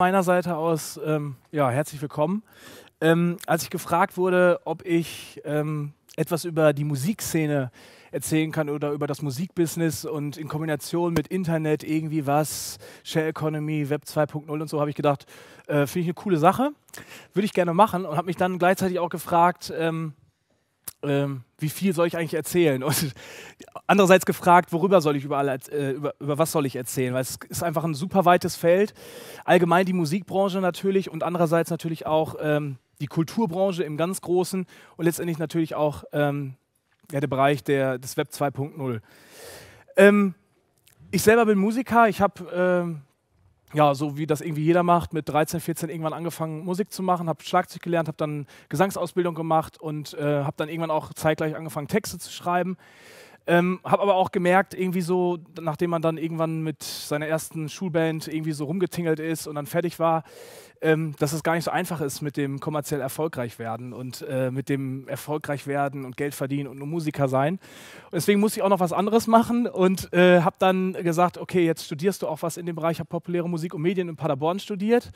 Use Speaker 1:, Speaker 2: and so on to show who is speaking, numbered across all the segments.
Speaker 1: meiner Seite aus, ähm, ja, herzlich willkommen. Ähm, als ich gefragt wurde, ob ich ähm, etwas über die Musikszene erzählen kann oder über das Musikbusiness und in Kombination mit Internet irgendwie was, Share Economy, Web 2.0 und so, habe ich gedacht, äh, finde ich eine coole Sache, würde ich gerne machen und habe mich dann gleichzeitig auch gefragt, ähm, ähm, wie viel soll ich eigentlich erzählen? Und andererseits gefragt, worüber soll ich überall, äh, über, über was soll ich erzählen? Weil es ist einfach ein super weites Feld. Allgemein die Musikbranche natürlich und andererseits natürlich auch ähm, die Kulturbranche im ganz Großen und letztendlich natürlich auch ähm, ja, der Bereich der, des Web 2.0. Ähm, ich selber bin Musiker, ich habe ähm, ja, so wie das irgendwie jeder macht, mit 13, 14 irgendwann angefangen Musik zu machen, habe Schlagzeug gelernt, habe dann Gesangsausbildung gemacht und äh, habe dann irgendwann auch zeitgleich angefangen Texte zu schreiben. Ähm, habe aber auch gemerkt, irgendwie so, nachdem man dann irgendwann mit seiner ersten Schulband irgendwie so rumgetingelt ist und dann fertig war, ähm, dass es gar nicht so einfach ist mit dem kommerziell erfolgreich werden und äh, mit dem erfolgreich werden und Geld verdienen und nur Musiker sein. Und deswegen musste ich auch noch was anderes machen und äh, habe dann gesagt, okay, jetzt studierst du auch was in dem Bereich, habe populäre Musik und Medien in Paderborn studiert.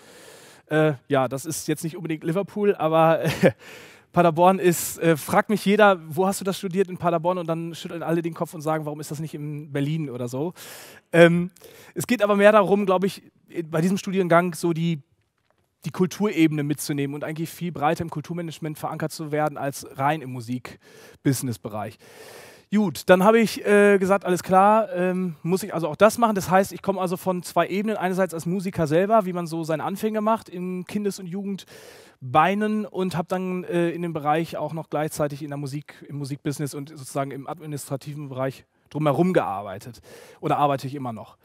Speaker 1: Äh, ja, das ist jetzt nicht unbedingt Liverpool, aber Paderborn ist, äh, fragt mich jeder, wo hast du das studiert in Paderborn? Und dann schütteln alle den Kopf und sagen, warum ist das nicht in Berlin oder so. Ähm, es geht aber mehr darum, glaube ich, bei diesem Studiengang so die die Kulturebene mitzunehmen und eigentlich viel breiter im Kulturmanagement verankert zu werden als rein im Musik-Business-Bereich. Gut, dann habe ich äh, gesagt, alles klar, ähm, muss ich also auch das machen. Das heißt, ich komme also von zwei Ebenen. Einerseits als Musiker selber, wie man so seine Anfänge macht in Kindes- und Jugendbeinen und habe dann äh, in dem Bereich auch noch gleichzeitig in der Musik, im Musikbusiness und sozusagen im administrativen Bereich drumherum gearbeitet. Oder arbeite ich immer noch.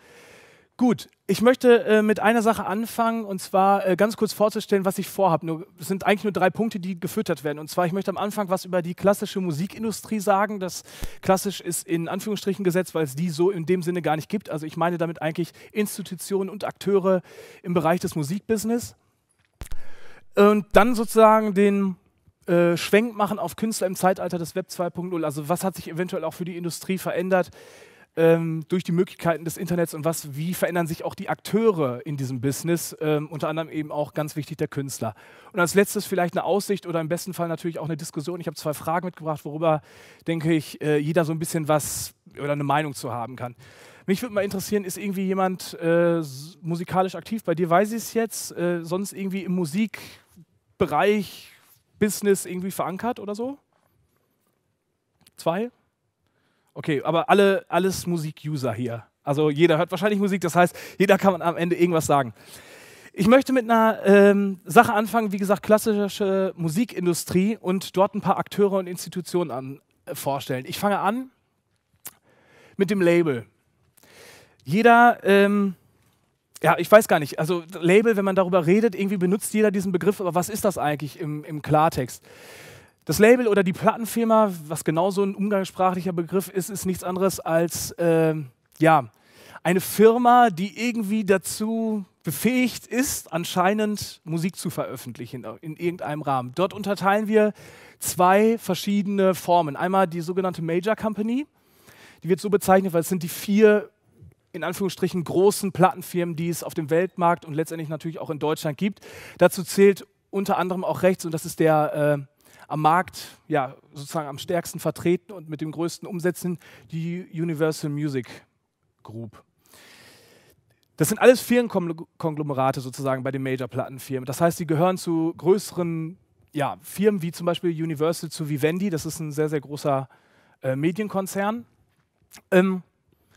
Speaker 1: Gut, ich möchte äh, mit einer Sache anfangen und zwar äh, ganz kurz vorzustellen, was ich vorhabe. Es sind eigentlich nur drei Punkte, die gefüttert werden. Und zwar, ich möchte am Anfang was über die klassische Musikindustrie sagen. Das klassisch ist in Anführungsstrichen gesetzt, weil es die so in dem Sinne gar nicht gibt. Also ich meine damit eigentlich Institutionen und Akteure im Bereich des Musikbusiness. Und dann sozusagen den äh, Schwenk machen auf Künstler im Zeitalter des Web 2.0. Also was hat sich eventuell auch für die Industrie verändert? ähm, durch die Möglichkeiten des Internets und was, wie verändern sich auch die Akteure in diesem Business, ähm, unter anderem eben auch ganz wichtig der Künstler. Und als letztes vielleicht eine Aussicht oder im besten Fall natürlich auch eine Diskussion. Ich habe zwei Fragen mitgebracht, worüber, denke ich, äh, jeder so ein bisschen was oder eine Meinung zu haben kann. Mich würde mal interessieren, ist irgendwie jemand äh, musikalisch aktiv? Bei dir weiß ich es jetzt. Äh, sonst irgendwie im Musikbereich, Business irgendwie verankert oder so? Zwei? Okay, aber alle, alles Musik-User hier. Also jeder hört wahrscheinlich Musik, das heißt, jeder kann am Ende irgendwas sagen. Ich möchte mit einer ähm, Sache anfangen, wie gesagt, klassische Musikindustrie und dort ein paar Akteure und Institutionen an, äh, vorstellen. Ich fange an mit dem Label. Jeder, ähm, ja, ich weiß gar nicht, also Label, wenn man darüber redet, irgendwie benutzt jeder diesen Begriff, aber was ist das eigentlich im, im Klartext? Das Label oder die Plattenfirma, was genauso ein umgangssprachlicher Begriff ist, ist nichts anderes als äh, ja, eine Firma, die irgendwie dazu befähigt ist, anscheinend Musik zu veröffentlichen in irgendeinem Rahmen. Dort unterteilen wir zwei verschiedene Formen. Einmal die sogenannte Major Company, die wird so bezeichnet, weil es sind die vier in Anführungsstrichen großen Plattenfirmen, die es auf dem Weltmarkt und letztendlich natürlich auch in Deutschland gibt. Dazu zählt unter anderem auch rechts und das ist der äh, am Markt ja, sozusagen am stärksten vertreten und mit dem größten Umsätzen die Universal Music Group. Das sind alles Firmenkonglomerate sozusagen bei den Major-Plattenfirmen. Das heißt, sie gehören zu größeren ja, Firmen wie zum Beispiel Universal zu Vivendi. Das ist ein sehr, sehr großer äh, Medienkonzern. Ähm,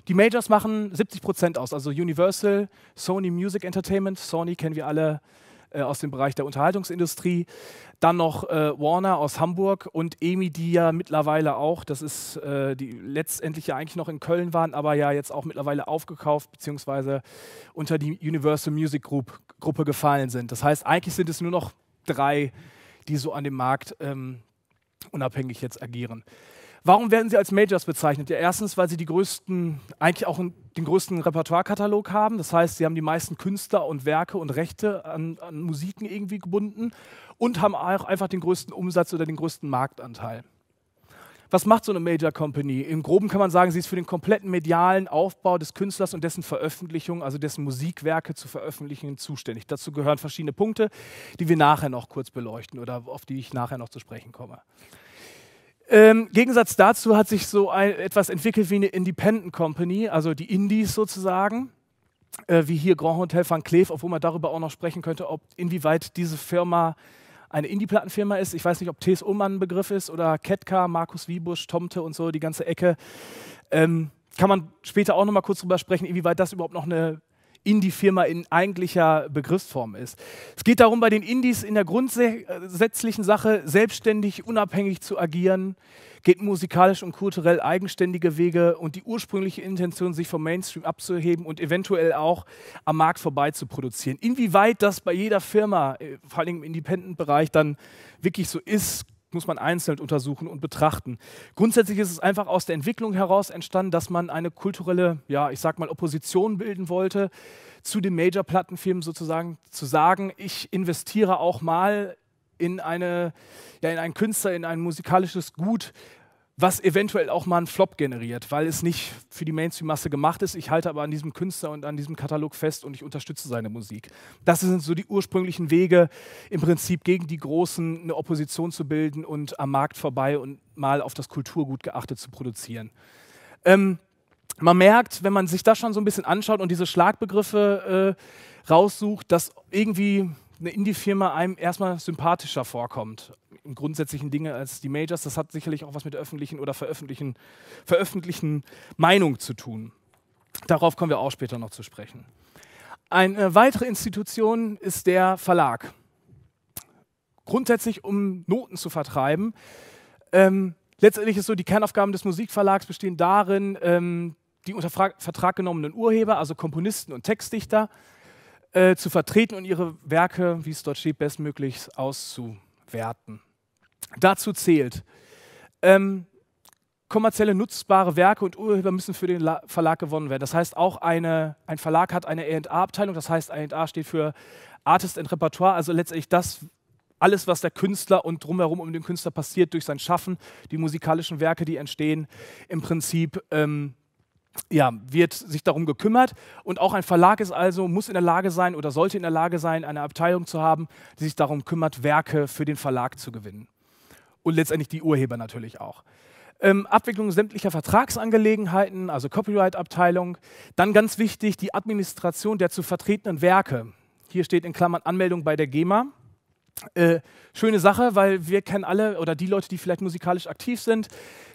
Speaker 1: die Majors machen 70 Prozent aus, also Universal, Sony Music Entertainment. Sony kennen wir alle äh, aus dem Bereich der Unterhaltungsindustrie. Dann noch äh, Warner aus Hamburg und EMI, die ja mittlerweile auch, das ist äh, die letztendlich ja eigentlich noch in Köln waren, aber ja jetzt auch mittlerweile aufgekauft bzw. unter die Universal Music Group, Gruppe gefallen sind. Das heißt, eigentlich sind es nur noch drei, die so an dem Markt ähm, unabhängig jetzt agieren. Warum werden sie als Majors bezeichnet? Ja, erstens, weil sie die größten, eigentlich auch ein den größten Repertoirekatalog haben. Das heißt, sie haben die meisten Künstler und Werke und Rechte an, an Musiken irgendwie gebunden und haben auch einfach den größten Umsatz oder den größten Marktanteil. Was macht so eine Major Company? Im Groben kann man sagen, sie ist für den kompletten medialen Aufbau des Künstlers und dessen Veröffentlichung, also dessen Musikwerke zu veröffentlichen, zuständig. Dazu gehören verschiedene Punkte, die wir nachher noch kurz beleuchten oder auf die ich nachher noch zu sprechen komme. Im ähm, Gegensatz dazu hat sich so ein, etwas entwickelt wie eine Independent Company, also die Indies sozusagen, äh, wie hier Grand Hotel van Cleef, obwohl man darüber auch noch sprechen könnte, ob inwieweit diese Firma eine Indie-Plattenfirma ist. Ich weiß nicht, ob T.S. Ullmann ein Begriff ist oder Ketka, Markus Wiebusch, Tomte und so, die ganze Ecke. Ähm, kann man später auch nochmal kurz drüber sprechen, inwieweit das überhaupt noch eine Indie-Firma in eigentlicher Begriffsform ist. Es geht darum, bei den Indies in der grundsätzlichen Sache selbstständig, unabhängig zu agieren, geht musikalisch und kulturell eigenständige Wege und die ursprüngliche Intention, sich vom Mainstream abzuheben und eventuell auch am Markt vorbei zu produzieren. Inwieweit das bei jeder Firma, äh, vor allem im Independent-Bereich, dann wirklich so ist, muss man einzeln untersuchen und betrachten. Grundsätzlich ist es einfach aus der Entwicklung heraus entstanden, dass man eine kulturelle, ja, ich sag mal, Opposition bilden wollte, zu den Major-Plattenfirmen sozusagen zu sagen, ich investiere auch mal in, eine, ja, in einen Künstler, in ein musikalisches Gut, was eventuell auch mal einen Flop generiert, weil es nicht für die Mainstream-Masse gemacht ist. Ich halte aber an diesem Künstler und an diesem Katalog fest und ich unterstütze seine Musik. Das sind so die ursprünglichen Wege, im Prinzip gegen die Großen eine Opposition zu bilden und am Markt vorbei und mal auf das Kulturgut geachtet zu produzieren. Ähm, man merkt, wenn man sich das schon so ein bisschen anschaut und diese Schlagbegriffe äh, raussucht, dass irgendwie eine Indie-Firma einem erstmal sympathischer vorkommt in grundsätzlichen Dinge als die Majors. Das hat sicherlich auch was mit öffentlichen oder veröffentlichen, veröffentlichen Meinung zu tun. Darauf kommen wir auch später noch zu sprechen. Eine äh, weitere Institution ist der Verlag. Grundsätzlich, um Noten zu vertreiben. Ähm, letztendlich ist so, die Kernaufgaben des Musikverlags bestehen darin, ähm, die unter Vertrag genommenen Urheber, also Komponisten und Textdichter, äh, zu vertreten und ihre Werke, wie es dort steht, bestmöglich auszuwerten. Dazu zählt, ähm, kommerzielle nutzbare Werke und Urheber müssen für den La Verlag gewonnen werden. Das heißt, auch eine, ein Verlag hat eine A&A-Abteilung, das heißt, A&A steht für Artist and Repertoire, also letztendlich das, alles, was der Künstler und drumherum um den Künstler passiert, durch sein Schaffen, die musikalischen Werke, die entstehen, im Prinzip ähm, ja, wird sich darum gekümmert und auch ein Verlag ist also, muss in der Lage sein oder sollte in der Lage sein, eine Abteilung zu haben, die sich darum kümmert, Werke für den Verlag zu gewinnen. Und letztendlich die Urheber natürlich auch. Ähm, Abwicklung sämtlicher Vertragsangelegenheiten, also Copyright-Abteilung. Dann ganz wichtig, die Administration der zu vertretenen Werke. Hier steht in Klammern Anmeldung bei der GEMA. Äh, schöne Sache, weil wir kennen alle oder die Leute, die vielleicht musikalisch aktiv sind,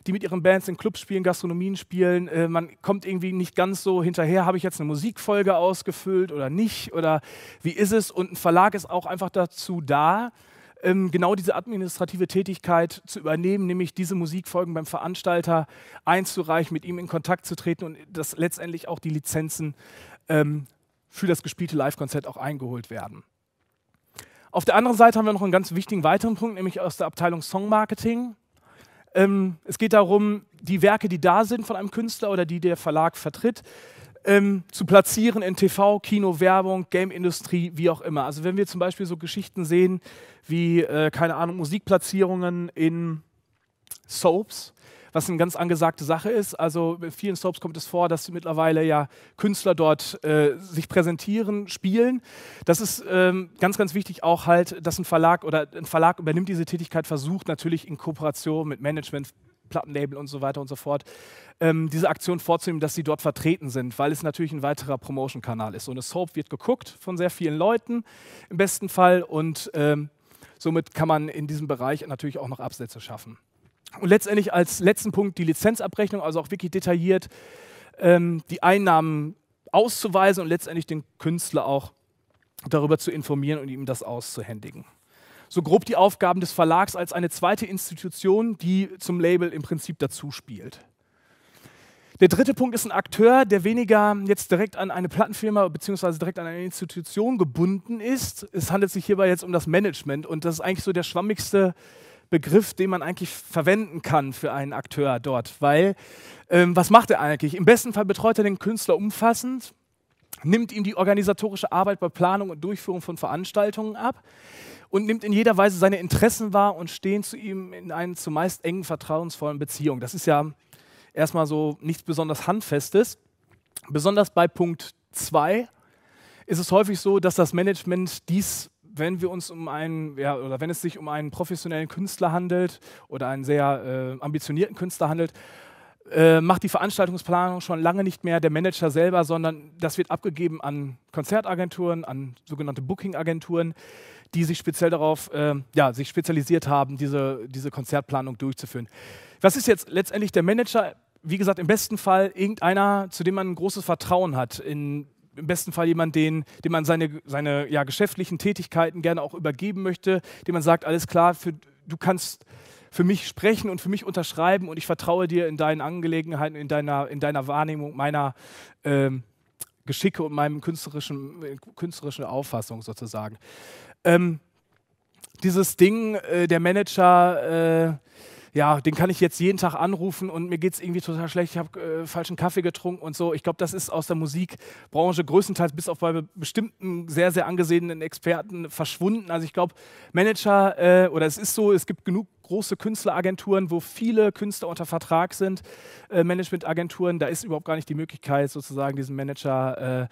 Speaker 1: die mit ihren Bands in Clubs spielen, Gastronomien spielen, äh, man kommt irgendwie nicht ganz so hinterher, habe ich jetzt eine Musikfolge ausgefüllt oder nicht oder wie ist es? Und ein Verlag ist auch einfach dazu da, ähm, genau diese administrative Tätigkeit zu übernehmen, nämlich diese Musikfolgen beim Veranstalter einzureichen, mit ihm in Kontakt zu treten und dass letztendlich auch die Lizenzen ähm, für das gespielte Live-Konzert auch eingeholt werden. Auf der anderen Seite haben wir noch einen ganz wichtigen weiteren Punkt, nämlich aus der Abteilung Song Marketing. Ähm, es geht darum, die Werke, die da sind von einem Künstler oder die der Verlag vertritt, ähm, zu platzieren in TV, Kino, Werbung, Game-Industrie, wie auch immer. Also wenn wir zum Beispiel so Geschichten sehen wie, äh, keine Ahnung, Musikplatzierungen in Soaps, was eine ganz angesagte Sache ist. Also bei vielen Soaps kommt es vor, dass mittlerweile ja Künstler dort äh, sich präsentieren, spielen. Das ist ähm, ganz, ganz wichtig auch halt, dass ein Verlag oder ein Verlag übernimmt diese Tätigkeit, versucht natürlich in Kooperation mit Management, Plattenlabel und so weiter und so fort, ähm, diese Aktion vorzunehmen, dass sie dort vertreten sind, weil es natürlich ein weiterer Promotion-Kanal ist. So eine Soap wird geguckt von sehr vielen Leuten im besten Fall und ähm, somit kann man in diesem Bereich natürlich auch noch Absätze schaffen. Und letztendlich als letzten Punkt die Lizenzabrechnung, also auch wirklich detailliert ähm, die Einnahmen auszuweisen und letztendlich den Künstler auch darüber zu informieren und ihm das auszuhändigen. So grob die Aufgaben des Verlags als eine zweite Institution, die zum Label im Prinzip dazu spielt. Der dritte Punkt ist ein Akteur, der weniger jetzt direkt an eine Plattenfirma bzw. direkt an eine Institution gebunden ist. Es handelt sich hierbei jetzt um das Management und das ist eigentlich so der schwammigste äh, Begriff, den man eigentlich verwenden kann für einen Akteur dort, weil ähm, was macht er eigentlich? Im besten Fall betreut er den Künstler umfassend, nimmt ihm die organisatorische Arbeit bei Planung und Durchführung von Veranstaltungen ab und nimmt in jeder Weise seine Interessen wahr und stehen zu ihm in einer zumeist engen, vertrauensvollen Beziehung. Das ist ja erstmal so nichts besonders Handfestes. Besonders bei Punkt 2 ist es häufig so, dass das Management dies wenn wir uns um einen, ja, oder wenn es sich um einen professionellen Künstler handelt oder einen sehr äh, ambitionierten Künstler handelt, äh, macht die Veranstaltungsplanung schon lange nicht mehr der Manager selber, sondern das wird abgegeben an Konzertagenturen, an sogenannte Bookingagenturen, die sich speziell darauf, äh, ja, sich spezialisiert haben, diese, diese Konzertplanung durchzuführen. Was ist jetzt letztendlich der Manager? Wie gesagt, im besten Fall irgendeiner, zu dem man ein großes Vertrauen hat, in im besten Fall jemand, den, dem man seine, seine ja, geschäftlichen Tätigkeiten gerne auch übergeben möchte, dem man sagt, alles klar, für, du kannst für mich sprechen und für mich unterschreiben und ich vertraue dir in deinen Angelegenheiten, in deiner, in deiner Wahrnehmung meiner ähm, Geschicke und meinem künstlerischen, äh, künstlerischen Auffassung sozusagen. Ähm, dieses Ding, äh, der Manager, äh, ja, den kann ich jetzt jeden Tag anrufen und mir geht es irgendwie total schlecht, ich habe äh, falschen Kaffee getrunken und so. Ich glaube, das ist aus der Musikbranche größtenteils bis auf bei bestimmten sehr, sehr angesehenen Experten verschwunden. Also ich glaube, Manager äh, oder es ist so, es gibt genug große Künstleragenturen, wo viele Künstler unter Vertrag sind, äh, Managementagenturen, da ist überhaupt gar nicht die Möglichkeit, sozusagen diesen Manager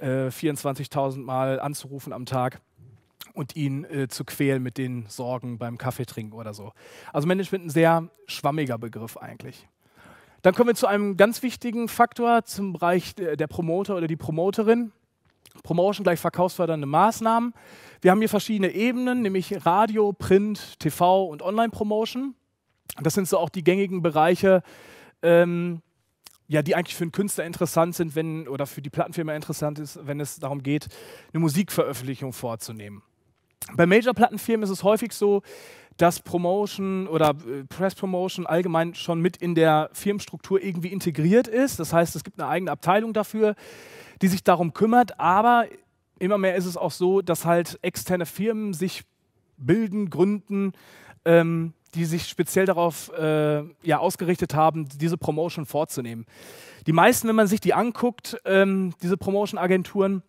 Speaker 1: 24.000 äh, äh, Mal anzurufen am Tag und ihn äh, zu quälen mit den Sorgen beim Kaffeetrinken oder so. Also Management ein sehr schwammiger Begriff eigentlich. Dann kommen wir zu einem ganz wichtigen Faktor zum Bereich der Promoter oder die Promoterin. Promotion gleich verkaufsfördernde Maßnahmen. Wir haben hier verschiedene Ebenen, nämlich Radio, Print, TV und Online-Promotion. Das sind so auch die gängigen Bereiche, ähm, ja, die eigentlich für einen Künstler interessant sind, wenn oder für die Plattenfirma interessant ist, wenn es darum geht, eine Musikveröffentlichung vorzunehmen. Bei Major-Plattenfirmen ist es häufig so, dass Promotion oder äh, Press Promotion allgemein schon mit in der Firmenstruktur irgendwie integriert ist. Das heißt, es gibt eine eigene Abteilung dafür, die sich darum kümmert. Aber immer mehr ist es auch so, dass halt externe Firmen sich bilden, gründen, ähm, die sich speziell darauf äh, ja, ausgerichtet haben, diese Promotion vorzunehmen. Die meisten, wenn man sich die anguckt, ähm, diese Promotion-Agenturen,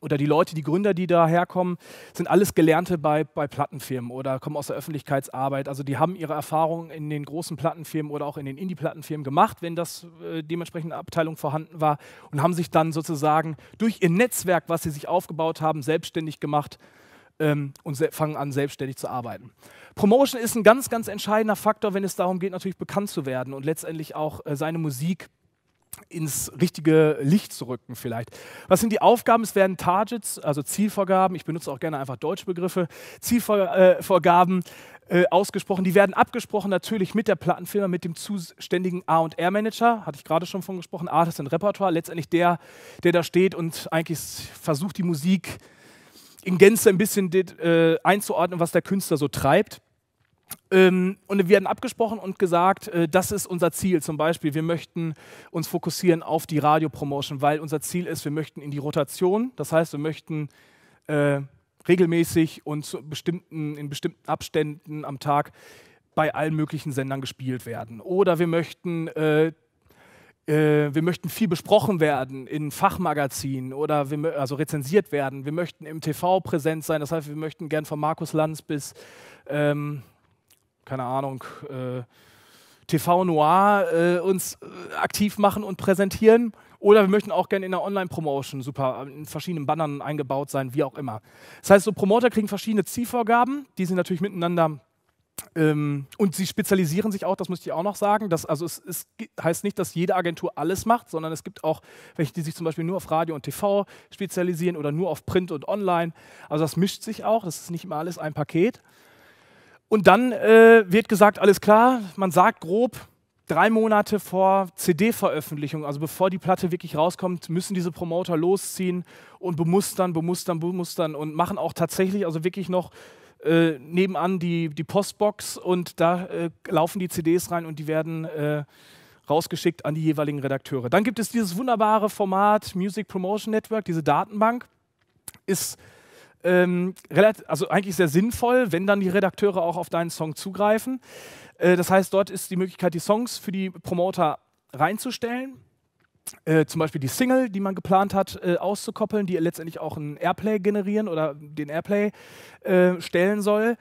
Speaker 1: oder die Leute, die Gründer, die da herkommen, sind alles Gelernte bei, bei Plattenfirmen oder kommen aus der Öffentlichkeitsarbeit. Also die haben ihre Erfahrungen in den großen Plattenfirmen oder auch in den Indie-Plattenfirmen gemacht, wenn das äh, dementsprechend Abteilung vorhanden war und haben sich dann sozusagen durch ihr Netzwerk, was sie sich aufgebaut haben, selbstständig gemacht ähm, und fangen an, selbstständig zu arbeiten. Promotion ist ein ganz, ganz entscheidender Faktor, wenn es darum geht, natürlich bekannt zu werden und letztendlich auch äh, seine Musik ins richtige Licht zu rücken vielleicht. Was sind die Aufgaben? Es werden Targets, also Zielvorgaben, ich benutze auch gerne einfach Deutschbegriffe, Begriffe, Zielvorgaben äh, ausgesprochen. Die werden abgesprochen natürlich mit der Plattenfirma, mit dem zuständigen A&R-Manager, hatte ich gerade schon von gesprochen, Artist and Repertoire, letztendlich der, der da steht und eigentlich versucht, die Musik in Gänze ein bisschen äh, einzuordnen, was der Künstler so treibt. Ähm, und wir hatten abgesprochen und gesagt, äh, das ist unser Ziel. Zum Beispiel, wir möchten uns fokussieren auf die Radiopromotion, weil unser Ziel ist, wir möchten in die Rotation, das heißt, wir möchten äh, regelmäßig und bestimmten, in bestimmten Abständen am Tag bei allen möglichen Sendern gespielt werden. Oder wir möchten äh, äh wir möchten viel besprochen werden in Fachmagazinen oder wir, also rezensiert werden. Wir möchten im TV präsent sein. Das heißt, wir möchten gern von Markus Lanz bis ähm, keine Ahnung, äh, TV Noir äh, uns äh, aktiv machen und präsentieren. Oder wir möchten auch gerne in der Online-Promotion super äh, in verschiedenen Bannern eingebaut sein, wie auch immer. Das heißt, so Promoter kriegen verschiedene Zielvorgaben, die sind natürlich miteinander ähm, und sie spezialisieren sich auch, das müsste ich auch noch sagen. Dass, also es, es, heißt nicht, dass jede Agentur alles macht, sondern es gibt auch welche, die sich zum Beispiel nur auf Radio und TV spezialisieren oder nur auf Print und Online. Also das mischt sich auch, das ist nicht immer alles ein Paket. Und dann äh, wird gesagt, alles klar, man sagt grob, drei Monate vor CD-Veröffentlichung, also bevor die Platte wirklich rauskommt, müssen diese Promoter losziehen und bemustern, bemustern, bemustern und machen auch tatsächlich, also wirklich noch äh, nebenan die, die Postbox und da äh, laufen die CDs rein und die werden äh, rausgeschickt an die jeweiligen Redakteure. Dann gibt es dieses wunderbare Format Music Promotion Network, diese Datenbank. Ist ähm, also eigentlich sehr sinnvoll, wenn dann die Redakteure auch auf deinen Song zugreifen. Äh, das heißt, dort ist die Möglichkeit, die Songs für die Promoter reinzustellen. Äh, zum Beispiel die Single, die man geplant hat, äh, auszukoppeln, die letztendlich auch einen Airplay generieren oder den Airplay äh, stellen soll.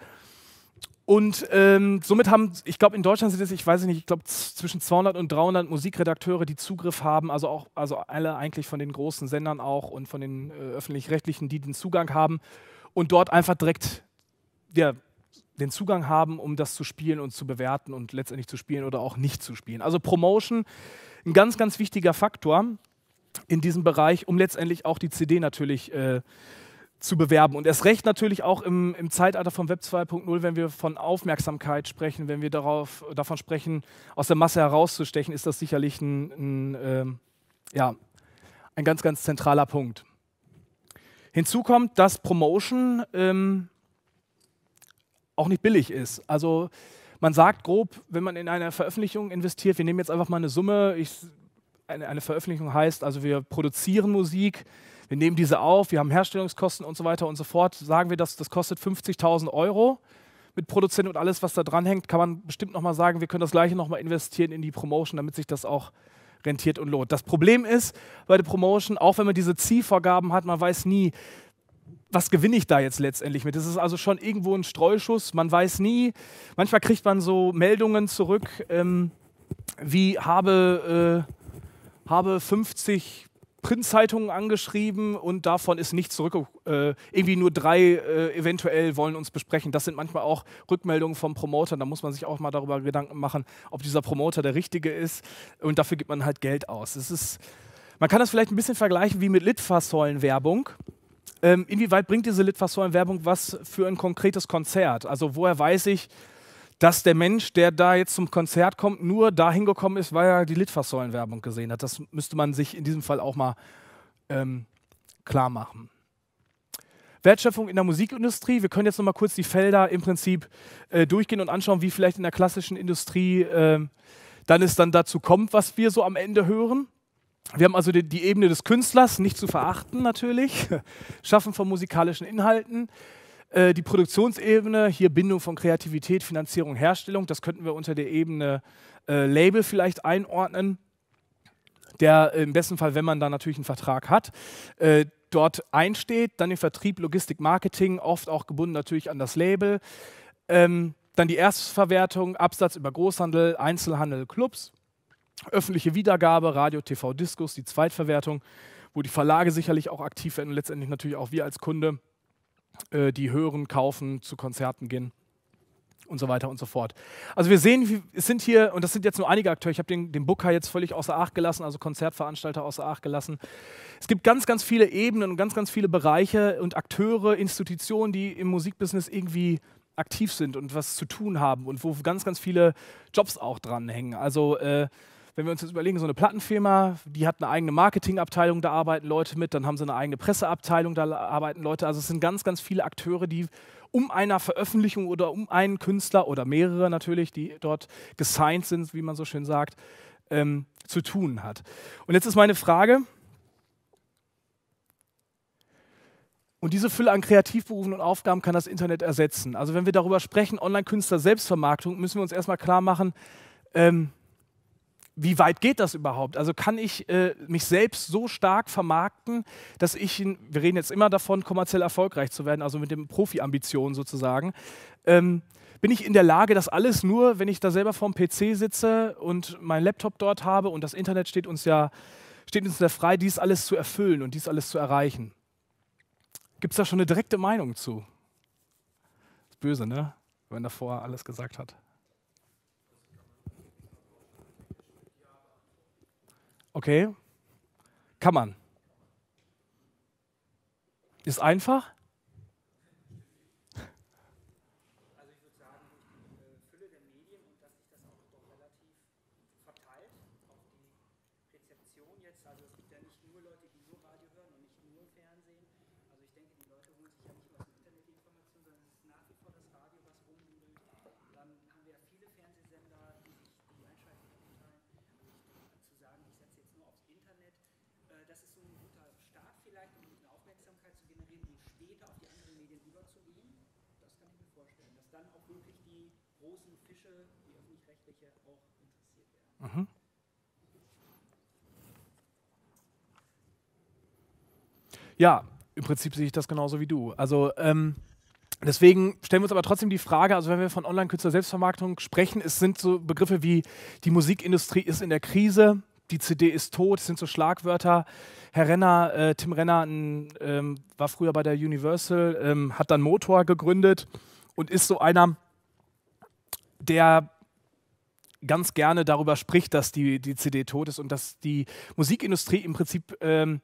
Speaker 1: Und ähm, somit haben, ich glaube, in Deutschland sind es, ich weiß nicht, ich glaube, zwischen 200 und 300 Musikredakteure, die Zugriff haben, also auch, also alle eigentlich von den großen Sendern auch und von den äh, öffentlich-rechtlichen, die den Zugang haben und dort einfach direkt ja, den Zugang haben, um das zu spielen und zu bewerten und letztendlich zu spielen oder auch nicht zu spielen. Also Promotion, ein ganz, ganz wichtiger Faktor in diesem Bereich, um letztendlich auch die CD natürlich äh, zu bewerben. Und erst recht natürlich auch im, im Zeitalter von Web 2.0, wenn wir von Aufmerksamkeit sprechen, wenn wir darauf, davon sprechen, aus der Masse herauszustechen, ist das sicherlich ein, ein äh, ja, ein ganz, ganz zentraler Punkt. Hinzu kommt, dass Promotion ähm, auch nicht billig ist. Also man sagt grob, wenn man in eine Veröffentlichung investiert, wir nehmen jetzt einfach mal eine Summe, ich, eine, eine Veröffentlichung heißt, also wir produzieren Musik, wir nehmen diese auf, wir haben Herstellungskosten und so weiter und so fort. Sagen wir, dass das kostet 50.000 Euro mit Produzenten und alles, was da dranhängt, kann man bestimmt nochmal sagen, wir können das gleiche nochmal investieren in die Promotion, damit sich das auch rentiert und lohnt. Das Problem ist bei der Promotion, auch wenn man diese Zielvorgaben hat, man weiß nie, was gewinne ich da jetzt letztendlich mit? Das ist also schon irgendwo ein Streuschuss. Man weiß nie. Manchmal kriegt man so Meldungen zurück, ähm, wie habe, äh, habe 50 Printzeitungen angeschrieben und davon ist nichts zurück. Äh, irgendwie nur drei äh, eventuell wollen uns besprechen. Das sind manchmal auch Rückmeldungen vom Promoter. Da muss man sich auch mal darüber Gedanken machen, ob dieser Promoter der richtige ist. Und dafür gibt man halt Geld aus. Es ist, man kann das vielleicht ein bisschen vergleichen wie mit Litfaßsäulenwerbung. Ähm, inwieweit bringt diese Litfaßsäulenwerbung was für ein konkretes Konzert? Also woher weiß ich, dass der Mensch, der da jetzt zum Konzert kommt, nur dahin gekommen ist, weil er die Litfaßsäulenwerbung gesehen hat. Das müsste man sich in diesem Fall auch mal ähm, klar machen. Wertschöpfung in der Musikindustrie. Wir können jetzt nochmal kurz die Felder im Prinzip äh, durchgehen und anschauen, wie vielleicht in der klassischen Industrie äh, dann es dann dazu kommt, was wir so am Ende hören. Wir haben also die, die Ebene des Künstlers, nicht zu verachten natürlich, Schaffen von musikalischen Inhalten, äh, die Produktionsebene, hier Bindung von Kreativität, Finanzierung, Herstellung, das könnten wir unter der Ebene äh, Label vielleicht einordnen, der äh, im besten Fall, wenn man da natürlich einen Vertrag hat, äh, dort einsteht, dann den Vertrieb, Logistik, Marketing, oft auch gebunden natürlich an das Label. Ähm, dann die Erstverwertung, Absatz über Großhandel, Einzelhandel, Clubs, öffentliche Wiedergabe, Radio, TV, Diskus, die Zweitverwertung, wo die Verlage sicherlich auch aktiv werden und letztendlich natürlich auch wir als Kunde äh, die hören, kaufen, zu Konzerten gehen und so weiter und so fort. Also wir sehen, es sind hier, und das sind jetzt nur einige Akteure, ich habe den, den Booker jetzt völlig außer Acht gelassen, also Konzertveranstalter außer Acht gelassen. Es gibt ganz, ganz viele Ebenen und ganz, ganz viele Bereiche und Akteure, Institutionen, die im Musikbusiness irgendwie aktiv sind und was zu tun haben und wo ganz, ganz viele Jobs auch dranhängen. Also äh, wenn wir uns jetzt überlegen, so eine Plattenfirma, die hat eine eigene Marketingabteilung, da arbeiten Leute mit, dann haben sie eine eigene Presseabteilung, da arbeiten Leute. Also es sind ganz, ganz viele Akteure, die um einer Veröffentlichung oder um einen Künstler oder mehrere natürlich, die dort gesigned sind, wie man so schön sagt, ähm, zu tun hat. Und jetzt ist meine Frage, Und diese Fülle an Kreativberufen und Aufgaben kann das Internet ersetzen. Also wenn wir darüber sprechen, Online-Künstler Selbstvermarktung, müssen wir uns erstmal klar machen, ähm, wie weit geht das überhaupt? Also kann ich äh, mich selbst so stark vermarkten, dass ich, wir reden jetzt immer davon, kommerziell erfolgreich zu werden, also mit den Profi-Ambitionen sozusagen, ähm, bin ich in der Lage, das alles nur, wenn ich da selber vorm PC sitze und meinen Laptop dort habe und das Internet steht uns ja, steht uns da frei, dies alles zu erfüllen und dies alles zu erreichen. Gibt es da schon eine direkte Meinung zu? böse, ne? Wenn davor alles gesagt hat. Okay? Kann man. Ist einfach? Mhm. Ja, im Prinzip sehe ich das genauso wie du. Also ähm, deswegen stellen wir uns aber trotzdem die Frage, also wenn wir von Online-Künstler-Selbstvermarktung sprechen, es sind so Begriffe wie die Musikindustrie ist in der Krise, die CD ist tot, sind so Schlagwörter. Herr Renner, äh, Tim Renner n, ähm, war früher bei der Universal, ähm, hat dann Motor gegründet und ist so einer, der ganz gerne darüber spricht, dass die, die CD tot ist und dass die Musikindustrie im Prinzip ähm,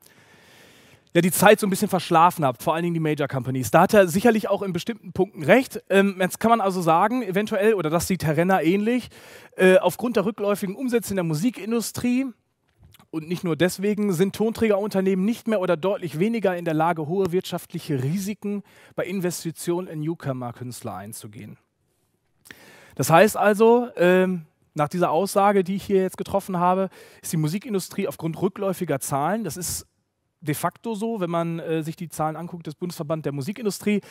Speaker 1: ja, die Zeit so ein bisschen verschlafen hat, vor allen Dingen die Major Companies. Da hat er sicherlich auch in bestimmten Punkten recht. Ähm, jetzt kann man also sagen, eventuell, oder das sieht Herr Renner ähnlich, äh, aufgrund der rückläufigen Umsätze in der Musikindustrie und nicht nur deswegen sind Tonträgerunternehmen nicht mehr oder deutlich weniger in der Lage, hohe wirtschaftliche Risiken bei Investitionen in Newcomer-Künstler einzugehen. Das heißt also, ähm, nach dieser Aussage, die ich hier jetzt getroffen habe, ist die Musikindustrie aufgrund rückläufiger Zahlen, das ist de facto so, wenn man äh, sich die Zahlen anguckt des Bundesverband der Musikindustrie,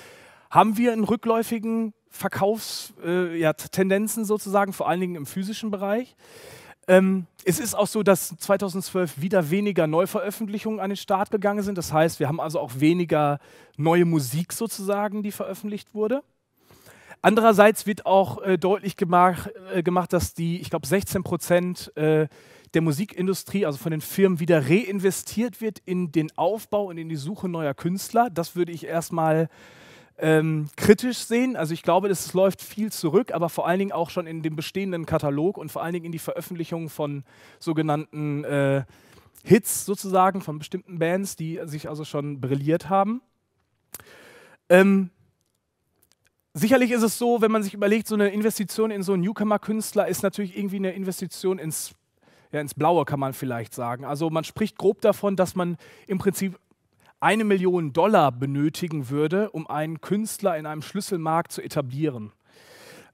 Speaker 1: haben wir einen rückläufigen Verkaufstendenzen äh, ja, sozusagen, vor allen Dingen im physischen Bereich. Ähm, es ist auch so, dass 2012 wieder weniger Neuveröffentlichungen an den Start gegangen sind. Das heißt, wir haben also auch weniger neue Musik sozusagen, die veröffentlicht wurde. Andererseits wird auch äh, deutlich gemacht, äh, gemacht, dass die, ich glaube, 16 Prozent äh, der Musikindustrie, also von den Firmen, wieder reinvestiert wird in den Aufbau und in die Suche neuer Künstler. Das würde ich erstmal ähm, kritisch sehen. Also ich glaube, es läuft viel zurück, aber vor allen Dingen auch schon in dem bestehenden Katalog und vor allen Dingen in die Veröffentlichung von sogenannten äh, Hits sozusagen von bestimmten Bands, die sich also schon brilliert haben. Ähm, Sicherlich ist es so, wenn man sich überlegt, so eine Investition in so einen Newcomer-Künstler ist natürlich irgendwie eine Investition ins, ja, ins Blaue, kann man vielleicht sagen. Also man spricht grob davon, dass man im Prinzip eine Million Dollar benötigen würde, um einen Künstler in einem Schlüsselmarkt zu etablieren.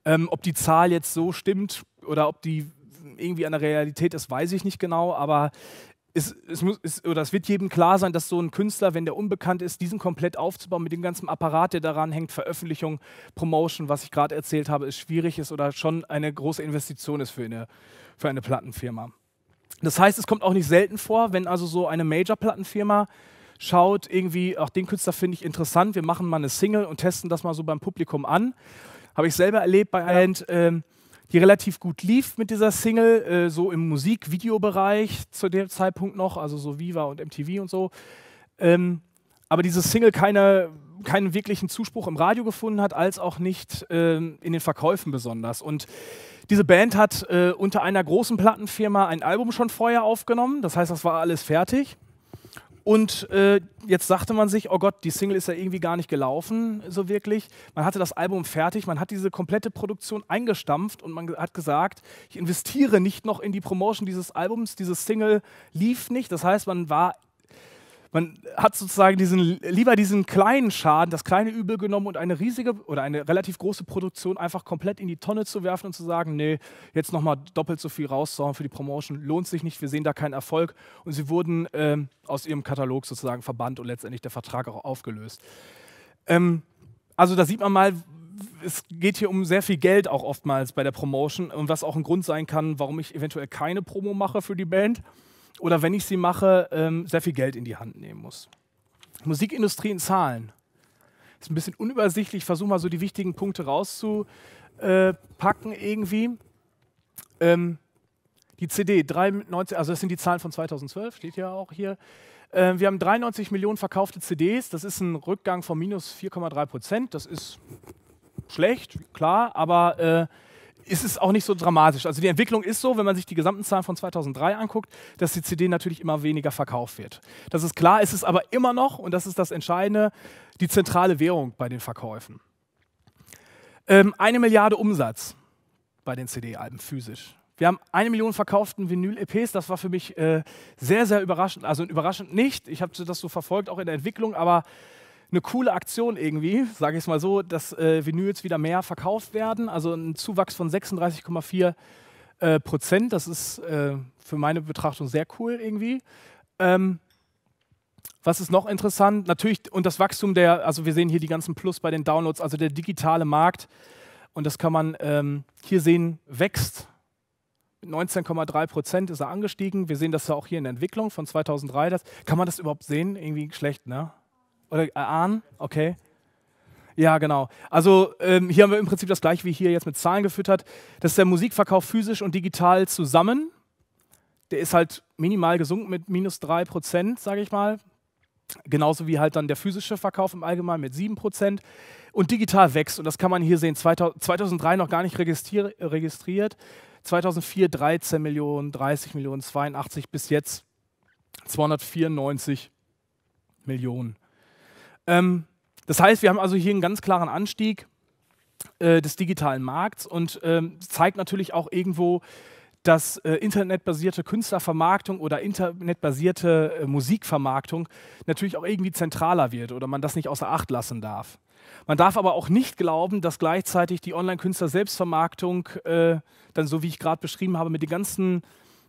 Speaker 1: Ähm, ob die Zahl jetzt so stimmt oder ob die irgendwie an der Realität ist, weiß ich nicht genau, aber es, es, muss, es, oder es wird jedem klar sein, dass so ein Künstler, wenn der unbekannt ist, diesen komplett aufzubauen mit dem ganzen Apparat, der daran hängt, Veröffentlichung, Promotion, was ich gerade erzählt habe, ist schwierig ist oder schon eine große Investition ist für eine, für eine Plattenfirma. Das heißt, es kommt auch nicht selten vor, wenn also so eine Major-Plattenfirma schaut, irgendwie, auch den Künstler finde ich interessant, wir machen mal eine Single und testen das mal so beim Publikum an. Habe ich selber erlebt bei einer ja. Band. Ähm, die relativ gut lief mit dieser Single, äh, so im Musik-Videobereich zu dem Zeitpunkt noch, also so Viva und MTV und so. Ähm, aber diese Single keine, keinen wirklichen Zuspruch im Radio gefunden hat, als auch nicht ähm, in den Verkäufen besonders. Und diese Band hat äh, unter einer großen Plattenfirma ein Album schon vorher aufgenommen, das heißt, das war alles fertig. Und äh, jetzt sagte man sich, oh Gott, die Single ist ja irgendwie gar nicht gelaufen, so wirklich. Man hatte das Album fertig, man hat diese komplette Produktion eingestampft und man hat gesagt, ich investiere nicht noch in die Promotion dieses Albums, diese Single lief nicht. Das heißt, man war man hat sozusagen diesen, lieber diesen kleinen Schaden, das kleine Übel genommen und eine riesige oder eine relativ große Produktion einfach komplett in die Tonne zu werfen und zu sagen, nee, jetzt nochmal doppelt so viel rauszuhauen für die Promotion, lohnt sich nicht, wir sehen da keinen Erfolg. Und sie wurden ähm, aus ihrem Katalog sozusagen verbannt und letztendlich der Vertrag auch aufgelöst. Ähm, also da sieht man mal, es geht hier um sehr viel Geld auch oftmals bei der Promotion und was auch ein Grund sein kann, warum ich eventuell keine Promo mache für die Band oder wenn ich sie mache, ähm, sehr viel Geld in die Hand nehmen muss. Musikindustrie in Zahlen. Ist ein bisschen unübersichtlich, versuche mal so die wichtigen Punkte rauszupacken äh, irgendwie. Ähm, die CD, 93, also das sind die Zahlen von 2012, steht ja auch hier. Äh, wir haben 93 Millionen verkaufte CDs, das ist ein Rückgang von minus 4,3 Prozent. Das ist schlecht, klar, aber äh, ist es auch nicht so dramatisch. Also die Entwicklung ist so, wenn man sich die gesamten Zahlen von 2003 anguckt, dass die CD natürlich immer weniger verkauft wird. Das ist klar, ist es aber immer noch, und das ist das Entscheidende, die zentrale Währung bei den Verkäufen. Ähm, eine Milliarde Umsatz bei den CD-Alben physisch. Wir haben eine Million verkauften Vinyl-EPs. Das war für mich äh, sehr, sehr überraschend. Also überraschend nicht. Ich habe das so verfolgt, auch in der Entwicklung, aber eine coole Aktion irgendwie, sage ich es mal so, dass äh, Vinyls wieder mehr verkauft werden. Also ein Zuwachs von 36,4 äh, Prozent. Das ist äh, für meine Betrachtung sehr cool irgendwie. Ähm, was ist noch interessant? Natürlich, und das Wachstum der, also wir sehen hier die ganzen Plus bei den Downloads, also der digitale Markt, und das kann man ähm, hier sehen, wächst. Mit 19,3 Prozent ist er angestiegen. Wir sehen das ja auch hier in der Entwicklung von 2003. Das, kann man das überhaupt sehen? Irgendwie schlecht, ne? Oder erahnen? Äh, okay. Ja, genau. Also ähm, hier haben wir im Prinzip das gleiche wie hier jetzt mit Zahlen gefüttert. Das ist der Musikverkauf physisch und digital zusammen. Der ist halt minimal gesunken mit minus 3%, sage ich mal. Genauso wie halt dann der physische Verkauf im Allgemeinen mit 7%. Und digital wächst, und das kann man hier sehen, 2003 noch gar nicht registriert. 2004 13 Millionen, 30 Millionen, 82 bis jetzt 294 Millionen. Ähm, das heißt, wir haben also hier einen ganz klaren Anstieg äh, des digitalen Markts und ähm, zeigt natürlich auch irgendwo, dass äh, internetbasierte Künstlervermarktung oder internetbasierte äh, Musikvermarktung natürlich auch irgendwie zentraler wird oder man das nicht außer Acht lassen darf. Man darf aber auch nicht glauben, dass gleichzeitig die Online-Künstler-Selbstvermarktung äh, dann so, wie ich gerade beschrieben habe, mit den ganzen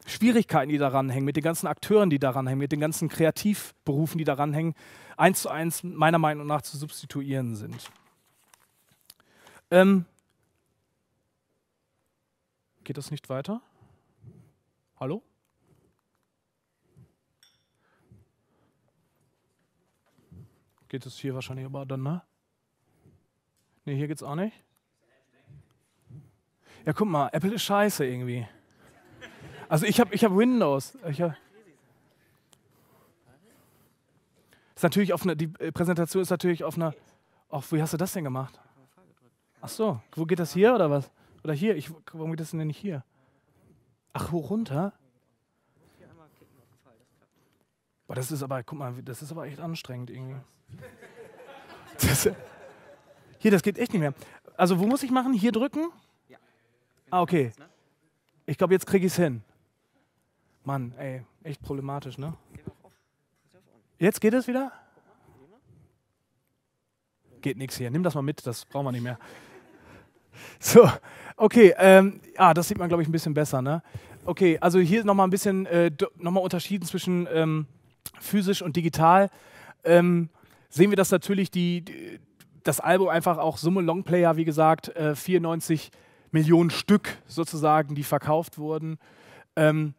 Speaker 1: Schwierigkeiten, die daran hängen, mit den ganzen Akteuren, die daran hängen, mit den ganzen Kreativberufen, die daran hängen, eins zu eins meiner Meinung nach zu substituieren sind. Ähm geht das nicht weiter? Hallo? Geht es hier wahrscheinlich aber dann, ne? Ne, hier geht's auch nicht. Ja, guck mal, Apple ist scheiße irgendwie. Also ich habe ich hab Windows. Ich hab Ist natürlich auf eine, die äh, Präsentation ist natürlich auf einer. Ach, wie hast du das denn gemacht? Ach so, wo geht das hier oder was? Oder hier? Ich, warum geht das denn nicht hier? Ach, hoch runter? Boah, das ist aber, guck mal, das ist aber echt anstrengend irgendwie. Das, hier, das geht echt nicht mehr. Also, wo muss ich machen? Hier drücken? Ja. Ah, okay. Ich glaube, jetzt kriege ich es hin. Mann, ey, echt problematisch, ne? Ja. Jetzt geht es wieder? Geht nichts hier. Nimm das mal mit, das brauchen wir nicht mehr. So, okay. Ähm, ah, das sieht man, glaube ich, ein bisschen besser. Ne? Okay, also hier nochmal ein bisschen äh, nochmal unterschieden zwischen ähm, physisch und digital. Ähm, sehen wir, dass natürlich die, die, das Album einfach auch Summe Longplayer, wie gesagt, äh, 94 Millionen Stück sozusagen, die verkauft wurden. Ähm,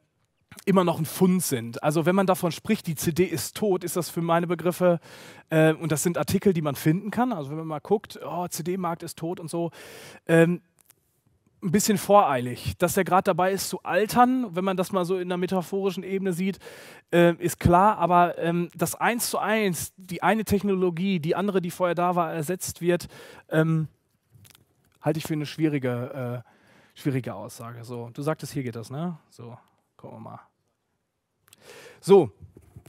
Speaker 1: immer noch ein Fund sind. Also wenn man davon spricht, die CD ist tot, ist das für meine Begriffe, äh, und das sind Artikel, die man finden kann, also wenn man mal guckt, oh, CD-Markt ist tot und so, ähm, ein bisschen voreilig. Dass er gerade dabei ist zu altern, wenn man das mal so in der metaphorischen Ebene sieht, äh, ist klar, aber ähm, das eins zu eins, die eine Technologie, die andere, die vorher da war, ersetzt wird, ähm, halte ich für eine schwierige, äh, schwierige Aussage. So, du sagtest, hier geht das, ne? So. Gucken wir mal. So,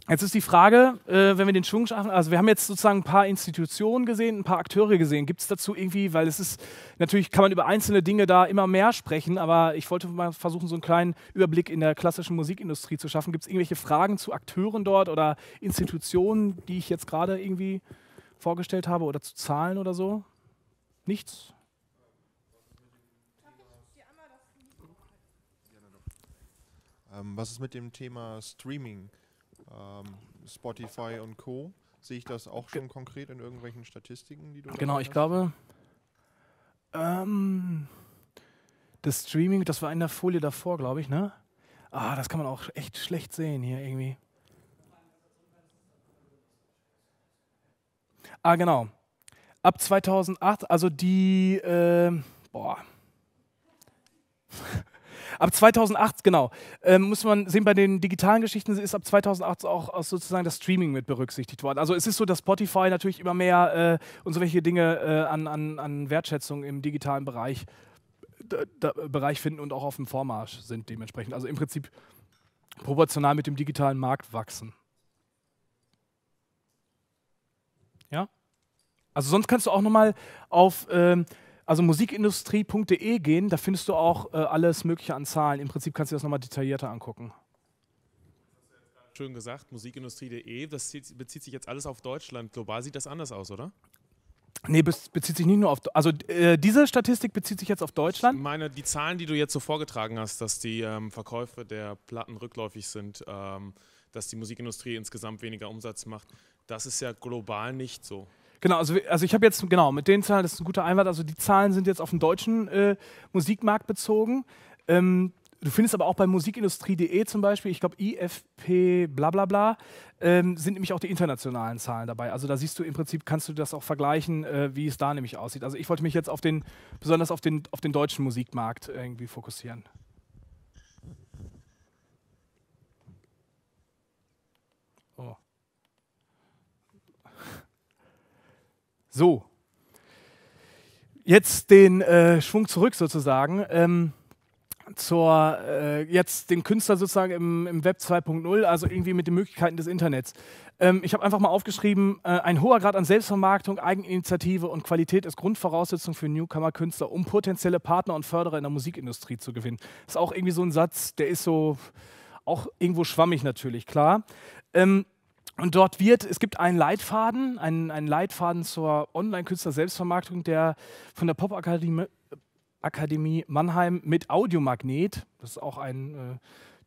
Speaker 1: Jetzt ist die Frage, äh, wenn wir den Schwung schaffen, also wir haben jetzt sozusagen ein paar Institutionen gesehen, ein paar Akteure gesehen. Gibt es dazu irgendwie, weil es ist, natürlich kann man über einzelne Dinge da immer mehr sprechen, aber ich wollte mal versuchen, so einen kleinen Überblick in der klassischen Musikindustrie zu schaffen. Gibt es irgendwelche Fragen zu Akteuren dort oder Institutionen, die ich jetzt gerade irgendwie vorgestellt habe oder zu Zahlen oder so? Nichts?
Speaker 2: Ähm, was ist mit dem Thema Streaming, ähm, Spotify und Co? Sehe ich das auch schon konkret in irgendwelchen Statistiken, die du Genau, ich
Speaker 1: glaube, ähm, das Streaming, das war in der Folie davor, glaube ich, ne? Ah, das kann man auch echt schlecht sehen hier irgendwie. Ah, genau. Ab 2008, also die, äh, boah. Ab 2008, genau, ähm, muss man sehen, bei den digitalen Geschichten ist ab 2008 auch sozusagen das Streaming mit berücksichtigt worden. Also es ist so, dass Spotify natürlich immer mehr äh, und solche Dinge äh, an, an, an Wertschätzung im digitalen Bereich, Bereich finden und auch auf dem Vormarsch sind dementsprechend. Also im Prinzip proportional mit dem digitalen Markt wachsen. Ja? Also sonst kannst du auch nochmal auf ähm, also musikindustrie.de gehen, da findest du auch äh, alles Mögliche an Zahlen. Im Prinzip kannst du das nochmal detaillierter angucken. Schön gesagt, musikindustrie.de, das bezieht sich jetzt alles auf Deutschland. Global sieht das anders aus, oder? Nee, bezieht sich nicht nur auf. Also äh, diese Statistik bezieht sich jetzt auf Deutschland. Ich meine, die Zahlen, die du jetzt so vorgetragen hast, dass die ähm, Verkäufe der Platten rückläufig sind, ähm, dass die Musikindustrie insgesamt weniger Umsatz macht, das ist ja global nicht so. Genau, also, also ich habe jetzt, genau, mit den Zahlen, das ist ein guter Einwand, also die Zahlen sind jetzt auf den deutschen äh, Musikmarkt bezogen. Ähm, du findest aber auch bei musikindustrie.de zum Beispiel, ich glaube IFP bla bla bla, ähm, sind nämlich auch die internationalen Zahlen dabei. Also da siehst du im Prinzip, kannst du das auch vergleichen, äh, wie es da nämlich aussieht. Also ich wollte mich jetzt auf den, besonders auf den, auf den deutschen Musikmarkt irgendwie fokussieren. So, jetzt den äh, Schwung zurück sozusagen. Ähm, zur, äh, jetzt den Künstler sozusagen im, im Web 2.0, also irgendwie mit den Möglichkeiten des Internets. Ähm, ich habe einfach mal aufgeschrieben, äh, ein hoher Grad an Selbstvermarktung, Eigeninitiative und Qualität ist Grundvoraussetzung für Newcomer-Künstler, um potenzielle Partner und Förderer in der Musikindustrie zu gewinnen. Ist auch irgendwie so ein Satz, der ist so auch irgendwo schwammig natürlich, klar. Ähm, und dort wird, es gibt einen Leitfaden, einen, einen Leitfaden zur Online-Künstler-Selbstvermarktung, der von der Popakademie Akademie Mannheim mit Audiomagnet, das ist auch ein äh,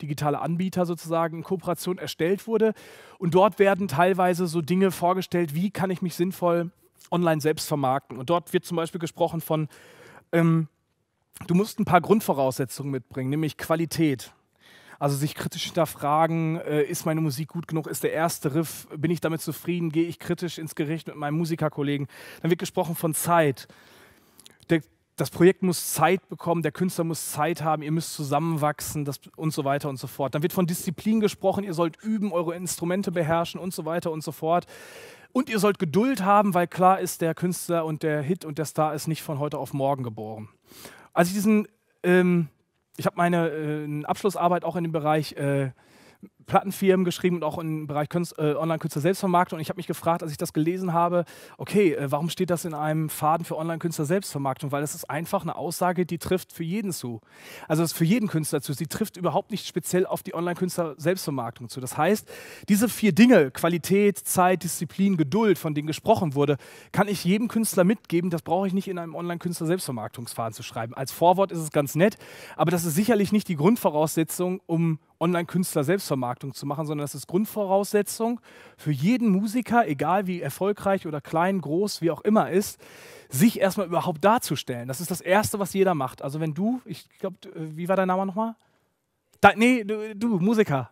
Speaker 1: digitaler Anbieter sozusagen, in Kooperation erstellt wurde. Und dort werden teilweise so Dinge vorgestellt, wie kann ich mich sinnvoll online selbst vermarkten. Und dort wird zum Beispiel gesprochen von, ähm, du musst ein paar Grundvoraussetzungen mitbringen, nämlich Qualität. Also sich kritisch hinterfragen, äh, ist meine Musik gut genug, ist der erste Riff, bin ich damit zufrieden, gehe ich kritisch ins Gericht mit meinem Musikerkollegen. Dann wird gesprochen von Zeit. Der, das Projekt muss Zeit bekommen, der Künstler muss Zeit haben, ihr müsst zusammenwachsen das, und so weiter und so fort. Dann wird von Disziplin gesprochen, ihr sollt üben, eure Instrumente beherrschen und so weiter und so fort. Und ihr sollt Geduld haben, weil klar ist, der Künstler und der Hit und der Star ist nicht von heute auf morgen geboren. Als ich diesen ähm, ich habe meine äh, Abschlussarbeit auch in dem Bereich äh, Plattenfirmen geschrieben und auch im Bereich Künst, äh, Online-Künstler Selbstvermarktung. Und ich habe mich gefragt, als ich das gelesen habe, okay, äh, warum steht das in einem Faden für Online-Künstler Selbstvermarktung? Weil das ist einfach eine Aussage, die trifft für jeden zu. Also das ist für jeden Künstler zu. Sie trifft überhaupt nicht speziell auf die Online-Künstler Selbstvermarktung zu. Das heißt, diese vier Dinge, Qualität, Zeit, Disziplin, Geduld, von denen gesprochen wurde, kann ich jedem Künstler mitgeben. Das brauche ich nicht in einem Online-Künstler Selbstvermarktungsfaden zu schreiben. Als Vorwort ist es ganz nett, aber das ist sicherlich nicht die Grundvoraussetzung, um Online-Künstler Selbstvermarktung Marktvermarktung zu machen, sondern das ist Grundvoraussetzung für jeden Musiker, egal wie erfolgreich oder klein, groß, wie auch immer ist, sich erstmal überhaupt darzustellen. Das ist das Erste, was jeder macht. Also wenn du, ich glaube, äh, wie war dein Name nochmal? Da, nee, du, du, Musiker.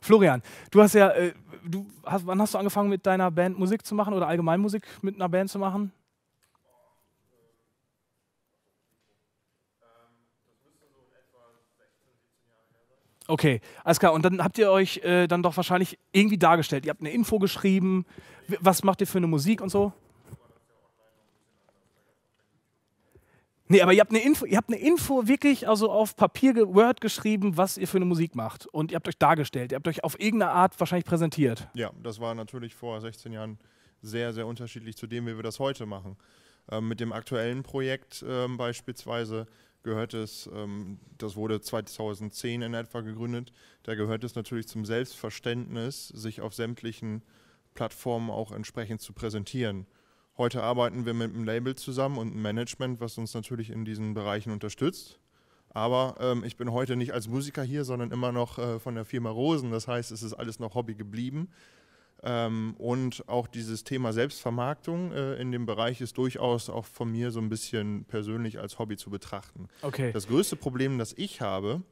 Speaker 1: Florian, du hast ja, äh, du hast, wann hast du angefangen mit deiner Band Musik zu machen oder allgemein Musik mit einer Band zu machen? Okay, alles klar. Und dann habt ihr euch äh, dann doch wahrscheinlich irgendwie dargestellt. Ihr habt eine Info geschrieben. Was macht ihr für eine Musik und so? Nee, aber ihr habt eine Info, ihr habt eine Info wirklich also auf Papier Word geschrieben, was ihr für eine Musik macht. Und ihr habt euch dargestellt. Ihr habt euch auf irgendeine Art wahrscheinlich präsentiert.
Speaker 2: Ja, das war natürlich vor 16 Jahren sehr, sehr unterschiedlich zu dem, wie wir das heute machen. Ähm, mit dem aktuellen Projekt ähm, beispielsweise gehört es, ähm, das wurde 2010 in etwa gegründet, da gehört es natürlich zum Selbstverständnis, sich auf sämtlichen Plattformen auch entsprechend zu präsentieren. Heute arbeiten wir mit einem Label zusammen und einem Management, was uns natürlich in diesen Bereichen unterstützt. Aber ähm, ich bin heute nicht als Musiker hier, sondern immer noch äh, von der Firma Rosen. Das heißt, es ist alles noch Hobby geblieben. Ähm, und auch dieses Thema Selbstvermarktung äh, in dem Bereich ist durchaus auch von mir so ein bisschen persönlich als Hobby zu betrachten. Okay. Das größte Problem, das ich habe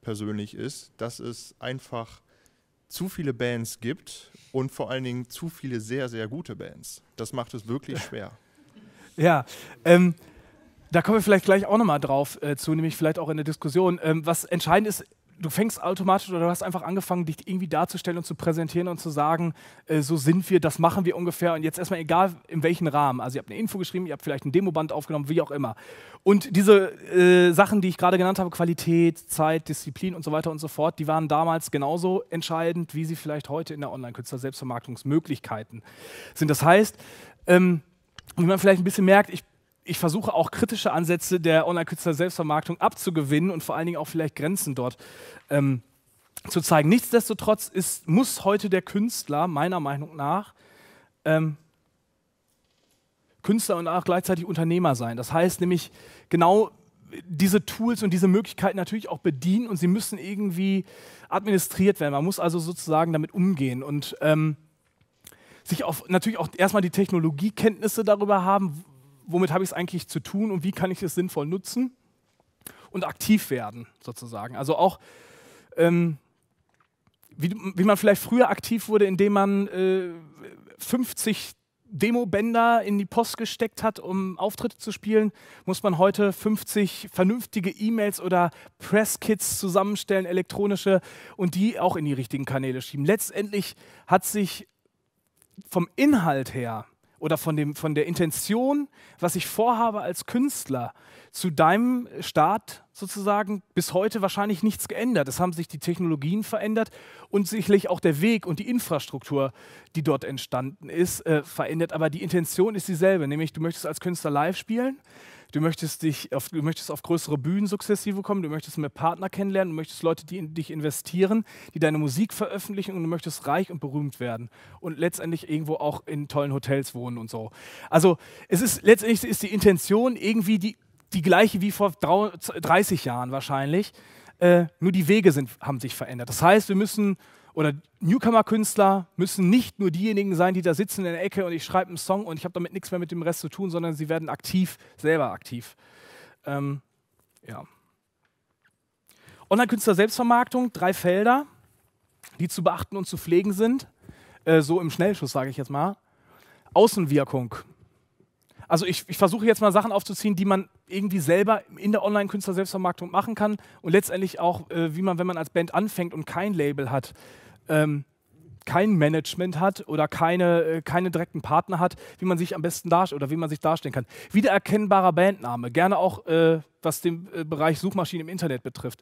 Speaker 2: persönlich, ist, dass es einfach zu viele Bands gibt und vor allen Dingen zu viele sehr, sehr gute Bands. Das macht es wirklich schwer.
Speaker 1: Ja, ähm, da kommen wir vielleicht gleich auch nochmal drauf äh, zu, nämlich vielleicht auch in der Diskussion. Ähm, was entscheidend ist, du fängst automatisch oder du hast einfach angefangen, dich irgendwie darzustellen und zu präsentieren und zu sagen, äh, so sind wir, das machen wir ungefähr und jetzt erstmal egal in welchem Rahmen. Also ihr habt eine Info geschrieben, ihr habt vielleicht ein Demoband aufgenommen, wie auch immer. Und diese äh, Sachen, die ich gerade genannt habe, Qualität, Zeit, Disziplin und so weiter und so fort, die waren damals genauso entscheidend, wie sie vielleicht heute in der Online-Künstler-Selbstvermarktungsmöglichkeiten sind. Das heißt, ähm, wie man vielleicht ein bisschen merkt, ich ich versuche auch kritische Ansätze der Online-Künstler-Selbstvermarktung abzugewinnen und vor allen Dingen auch vielleicht Grenzen dort ähm, zu zeigen. Nichtsdestotrotz ist, muss heute der Künstler meiner Meinung nach ähm, Künstler und auch gleichzeitig Unternehmer sein. Das heißt nämlich genau diese Tools und diese Möglichkeiten natürlich auch bedienen und sie müssen irgendwie administriert werden. Man muss also sozusagen damit umgehen und ähm, sich auf, natürlich auch erstmal die Technologiekenntnisse darüber haben, womit habe ich es eigentlich zu tun und wie kann ich es sinnvoll nutzen und aktiv werden sozusagen. Also auch ähm, wie, wie, man vielleicht früher aktiv wurde, indem man äh, 50 Demo-Bänder in die Post gesteckt hat, um Auftritte zu spielen, muss man heute 50 vernünftige E-Mails oder Presskits zusammenstellen, elektronische, und die auch in die richtigen Kanäle schieben. Letztendlich hat sich vom Inhalt her oder von, dem, von der Intention, was ich vorhabe als Künstler, zu deinem Start sozusagen bis heute wahrscheinlich nichts geändert. Es haben sich die Technologien verändert und sicherlich auch der Weg und die Infrastruktur, die dort entstanden ist, äh, verändert. Aber die Intention ist dieselbe, nämlich du möchtest als Künstler live spielen, du möchtest, dich auf, du möchtest auf größere Bühnen sukzessive kommen, du möchtest mehr Partner kennenlernen, du möchtest Leute, die in dich investieren, die deine Musik veröffentlichen und du möchtest reich und berühmt werden und letztendlich irgendwo auch in tollen Hotels wohnen und so. Also es ist letztendlich ist die Intention irgendwie die die gleiche wie vor 30 Jahren wahrscheinlich. Äh, nur die Wege sind, haben sich verändert. Das heißt, wir müssen, oder Newcomer-Künstler müssen nicht nur diejenigen sein, die da sitzen in der Ecke und ich schreibe einen Song und ich habe damit nichts mehr mit dem Rest zu tun, sondern sie werden aktiv, selber aktiv. Ähm, ja. Online-Künstler-Selbstvermarktung, drei Felder, die zu beachten und zu pflegen sind. Äh, so im Schnellschuss, sage ich jetzt mal. Außenwirkung, also ich, ich versuche jetzt mal Sachen aufzuziehen, die man irgendwie selber in der Online-Künstler-Selbstvermarktung machen kann und letztendlich auch, äh, wie man, wenn man als Band anfängt und kein Label hat, ähm, kein Management hat oder keine, äh, keine direkten Partner hat, wie man sich am besten darstellt oder wie man sich darstellen kann. Wiedererkennbarer Bandname, gerne auch äh, was den äh, Bereich Suchmaschinen im Internet betrifft.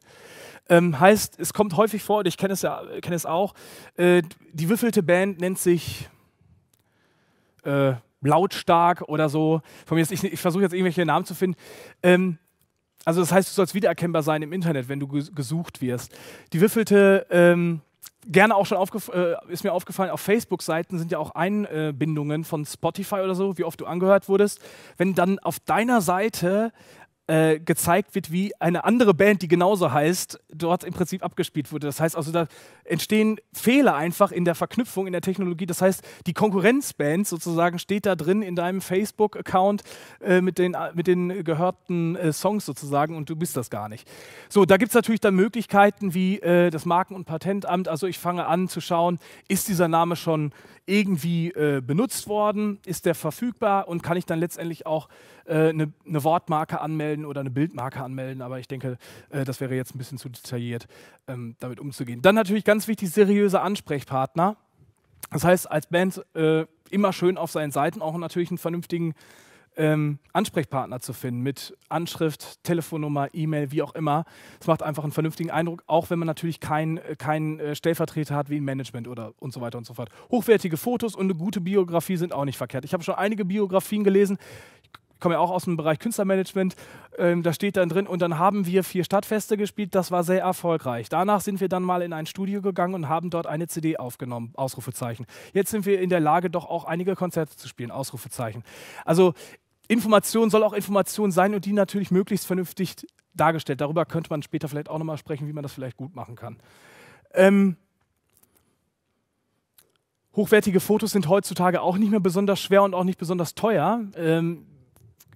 Speaker 1: Ähm, heißt, es kommt häufig vor, und ich kenne es ja kenn es auch, äh, die würfelte Band nennt sich äh, lautstark oder so. Von mir ist, ich, ich versuche jetzt irgendwelche Namen zu finden. Ähm, also das heißt, du sollst wiedererkennbar sein im Internet, wenn du gesucht wirst. Die würfelte, ähm, gerne auch schon äh, ist mir aufgefallen, auf Facebook-Seiten sind ja auch Einbindungen von Spotify oder so, wie oft du angehört wurdest. Wenn dann auf deiner Seite äh, gezeigt wird, wie eine andere Band, die genauso heißt, dort im Prinzip abgespielt wurde. Das heißt also, da entstehen Fehler einfach in der Verknüpfung, in der Technologie. Das heißt, die Konkurrenzband sozusagen steht da drin in deinem Facebook-Account äh, mit, den, äh, mit den gehörten äh, Songs sozusagen und du bist das gar nicht. So, da gibt es natürlich dann Möglichkeiten wie äh, das Marken- und Patentamt. Also ich fange an zu schauen, ist dieser Name schon irgendwie benutzt worden? Ist der verfügbar? Und kann ich dann letztendlich auch eine ne Wortmarke anmelden? anmelden oder eine Bildmarke anmelden, aber ich denke, äh, das wäre jetzt ein bisschen zu detailliert, ähm, damit umzugehen. Dann natürlich ganz wichtig, seriöse Ansprechpartner. Das heißt, als Band äh, immer schön auf seinen Seiten auch natürlich einen vernünftigen ähm, Ansprechpartner zu finden mit Anschrift, Telefonnummer, E-Mail, wie auch immer. Das macht einfach einen vernünftigen Eindruck, auch wenn man natürlich keinen äh, kein, äh, Stellvertreter hat wie im Management oder und so weiter und so fort. Hochwertige Fotos und eine gute Biografie sind auch nicht verkehrt. Ich habe schon einige Biografien gelesen. Ich ich komme ja auch aus dem Bereich Künstlermanagement, ähm, da steht dann drin, und dann haben wir vier Stadtfeste gespielt, das war sehr erfolgreich. Danach sind wir dann mal in ein Studio gegangen und haben dort eine CD aufgenommen, Ausrufezeichen. Jetzt sind wir in der Lage, doch auch einige Konzerte zu spielen, Ausrufezeichen. Also Information soll auch Information sein und die natürlich möglichst vernünftig dargestellt. Darüber könnte man später vielleicht auch nochmal sprechen, wie man das vielleicht gut machen kann. Ähm, hochwertige Fotos sind heutzutage auch nicht mehr besonders schwer und auch nicht besonders teuer. Ähm,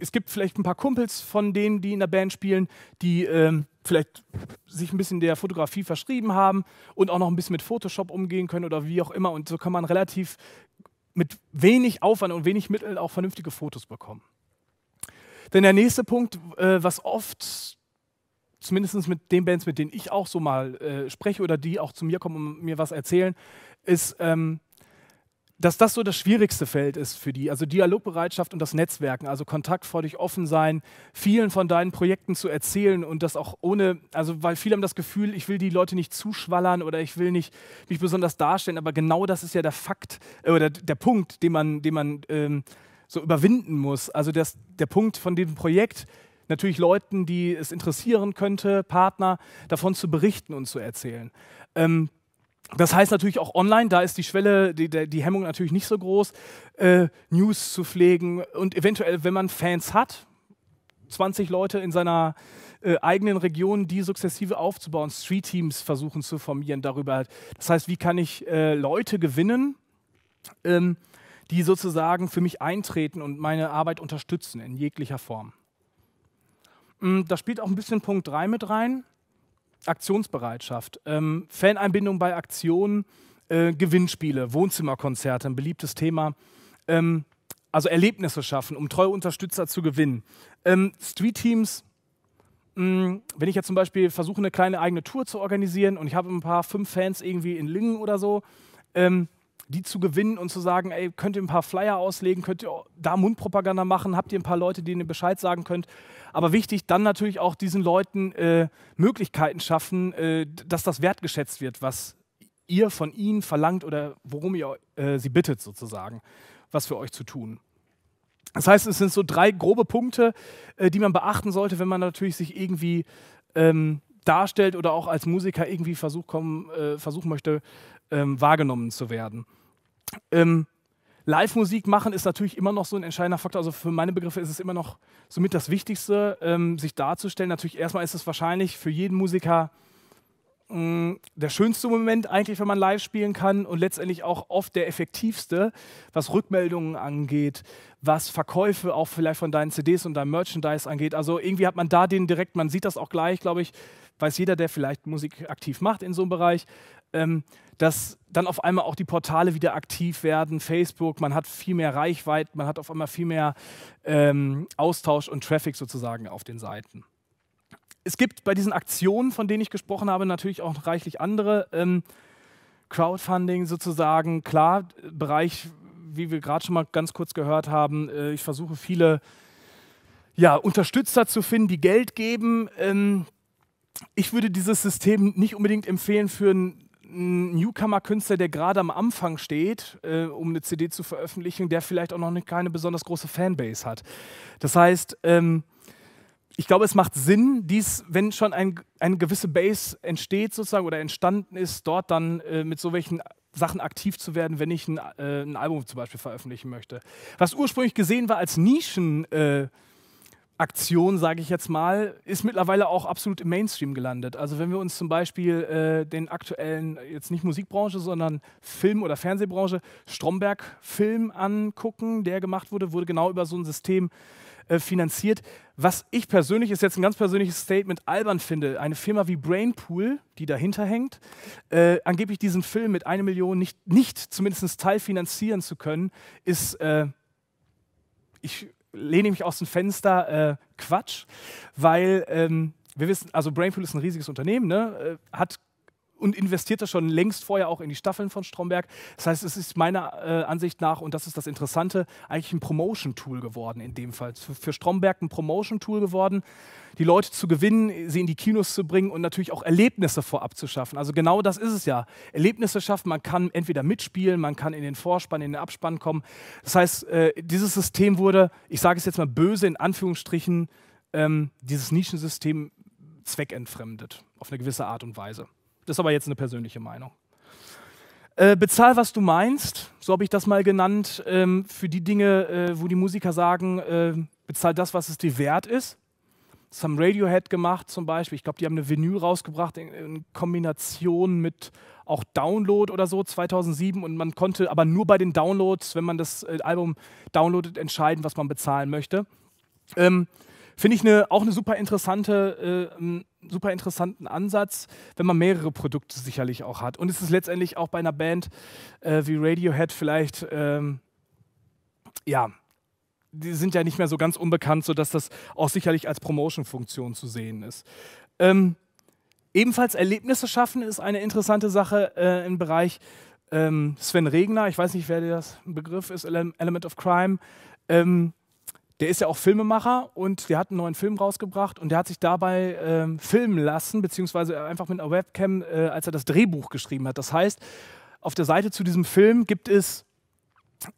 Speaker 1: es gibt vielleicht ein paar Kumpels von denen, die in der Band spielen, die ähm, vielleicht sich ein bisschen der Fotografie verschrieben haben und auch noch ein bisschen mit Photoshop umgehen können oder wie auch immer. Und so kann man relativ mit wenig Aufwand und wenig Mitteln auch vernünftige Fotos bekommen. Denn der nächste Punkt, äh, was oft, zumindest mit den Bands, mit denen ich auch so mal äh, spreche oder die auch zu mir kommen und mir was erzählen, ist, ähm, dass das so das schwierigste Feld ist für die. Also Dialogbereitschaft und das Netzwerken, also kontaktfreudig offen sein, vielen von deinen Projekten zu erzählen und das auch ohne, also weil viele haben das Gefühl, ich will die Leute nicht zuschwallern oder ich will nicht mich besonders darstellen, aber genau das ist ja der Fakt äh, oder der Punkt, den man, den man ähm, so überwinden muss. Also das, der Punkt von dem Projekt, natürlich Leuten, die es interessieren könnte, Partner, davon zu berichten und zu erzählen. Ähm, das heißt natürlich auch online, da ist die Schwelle, die, die Hemmung natürlich nicht so groß, äh, News zu pflegen und eventuell, wenn man Fans hat, 20 Leute in seiner äh, eigenen Region, die sukzessive aufzubauen, Street-Teams versuchen zu formieren darüber. Das heißt, wie kann ich äh, Leute gewinnen, ähm, die sozusagen für mich eintreten und meine Arbeit unterstützen in jeglicher Form. Hm, da spielt auch ein bisschen Punkt 3 mit rein. Aktionsbereitschaft, ähm, Faneinbindung bei Aktionen, äh, Gewinnspiele, Wohnzimmerkonzerte, ein beliebtes Thema. Ähm, also Erlebnisse schaffen, um treue Unterstützer zu gewinnen. Ähm, Street Teams, mh, mm, wenn ich jetzt zum Beispiel versuche, eine kleine eigene Tour zu organisieren und ich habe ein paar fünf Fans irgendwie in Lingen oder so, ähm, die zu gewinnen und zu sagen, ey, könnt ihr ein paar Flyer auslegen, könnt ihr da Mundpropaganda machen, habt ihr ein paar Leute, denen ihr Bescheid sagen könnt. Aber wichtig, dann natürlich auch diesen Leuten äh, Möglichkeiten schaffen, äh, dass das wertgeschätzt wird, was ihr von ihnen verlangt oder worum ihr äh, sie bittet sozusagen, was für euch zu tun. Das heißt, es sind so drei grobe Punkte, äh, die man beachten sollte, wenn man natürlich sich irgendwie ähm, darstellt oder auch als Musiker irgendwie versuch kommen, äh, versuchen möchte, ähm, wahrgenommen zu werden. Ähm, Live-Musik machen ist natürlich immer noch so ein entscheidender Faktor. Also für meine Begriffe ist es immer noch somit das Wichtigste, ähm, sich darzustellen. Natürlich erstmal ist es wahrscheinlich für jeden Musiker mm, der schönste Moment eigentlich, wenn man live spielen kann und letztendlich auch oft der effektivste, was Rückmeldungen angeht, was Verkäufe auch vielleicht von deinen CDs und deinem Merchandise angeht. Also irgendwie hat man da den direkt, man sieht das auch gleich, glaube ich, weiß jeder, der vielleicht Musik aktiv macht in so einem Bereich, ähm, dass dann auf einmal auch die Portale wieder aktiv werden, Facebook, man hat viel mehr Reichweite, man hat auf einmal viel mehr ähm, Austausch und Traffic sozusagen auf den Seiten. Es gibt bei diesen Aktionen, von denen ich gesprochen habe, natürlich auch reichlich andere. Ähm, Crowdfunding sozusagen, klar, Bereich, wie wir gerade schon mal ganz kurz gehört haben, äh, ich versuche viele ja, Unterstützer zu finden, die Geld geben. Ähm, ich würde dieses System nicht unbedingt empfehlen für ein Newcomer-Künstler, der gerade am Anfang steht, äh, um eine CD zu veröffentlichen, der vielleicht auch noch keine besonders große Fanbase hat. Das heißt, ähm, ich glaube, es macht Sinn, dies, wenn schon ein, eine gewisse Base entsteht sozusagen oder entstanden ist, dort dann äh, mit so welchen Sachen aktiv zu werden, wenn ich ein, äh, ein, Album zum Beispiel veröffentlichen möchte. Was ursprünglich gesehen war als Nischen. Äh, Aktion, sage ich jetzt mal, ist mittlerweile auch absolut im Mainstream gelandet. Also wenn wir uns zum Beispiel äh, den aktuellen, jetzt nicht Musikbranche, sondern Film- oder Fernsehbranche, Stromberg-Film angucken, der gemacht wurde, wurde genau über so ein System äh, finanziert. Was ich persönlich, ist jetzt ein ganz persönliches Statement, albern finde, eine Firma wie Brainpool, die dahinter hängt, äh, angeblich diesen Film mit einer Million nicht, nicht zumindest teilfinanzieren zu können, ist äh, ich lehne mich aus dem Fenster, äh, Quatsch, weil ähm, wir wissen, also Brainpool ist ein riesiges Unternehmen, ne? Äh, hat und investierte schon längst vorher auch in die Staffeln von Stromberg. Das heißt, es ist meiner äh, Ansicht nach, und das ist das Interessante, eigentlich ein Promotion-Tool geworden in dem Fall. Für, für Stromberg ein Promotion-Tool geworden, die Leute zu gewinnen, sie in die Kinos zu bringen und natürlich auch Erlebnisse vorab zu schaffen. Also genau das ist es ja. Erlebnisse schaffen, man kann entweder mitspielen, man kann in den Vorspann, in den Abspann kommen. Das heißt, äh, dieses System wurde, ich sage es jetzt mal böse in Anführungsstrichen, ähm, dieses Nischensystem zweckentfremdet, auf eine gewisse Art und Weise. Das ist aber jetzt eine persönliche Meinung. Äh, bezahl, was du meinst, so habe ich das mal genannt, ähm, für die Dinge, äh, wo die Musiker sagen, äh, bezahl das, was es dir wert ist. Das haben Radiohead gemacht zum Beispiel. Ich glaube, die haben eine Vinyl rausgebracht in, in, Kombination mit auch Download oder so 2007 und man konnte aber nur bei den Downloads, wenn man das äh, Album downloadet, entscheiden, was man bezahlen möchte. Ähm, Finde ich eine, auch einen super interessante, äh, ähm, super interessanten Ansatz, wenn man mehrere Produkte sicherlich auch hat. Und es ist letztendlich auch bei einer Band äh, wie Radiohead vielleicht, ähm, ja, die sind ja nicht mehr so ganz unbekannt, sodass das auch sicherlich als Promotion-Funktion zu sehen ist. Ähm, ebenfalls Erlebnisse schaffen ist eine interessante Sache äh, im Bereich ähm, Sven Regner. Ich weiß nicht, wer das Begriff ist, Element of Crime. Ähm, der ist ja auch Filmemacher und der hat einen neuen Film rausgebracht und der hat sich dabei ähm, filmen lassen, beziehungsweise einfach mit einer Webcam, äh, als er das Drehbuch geschrieben hat. Das heißt, auf der Seite zu diesem Film gibt es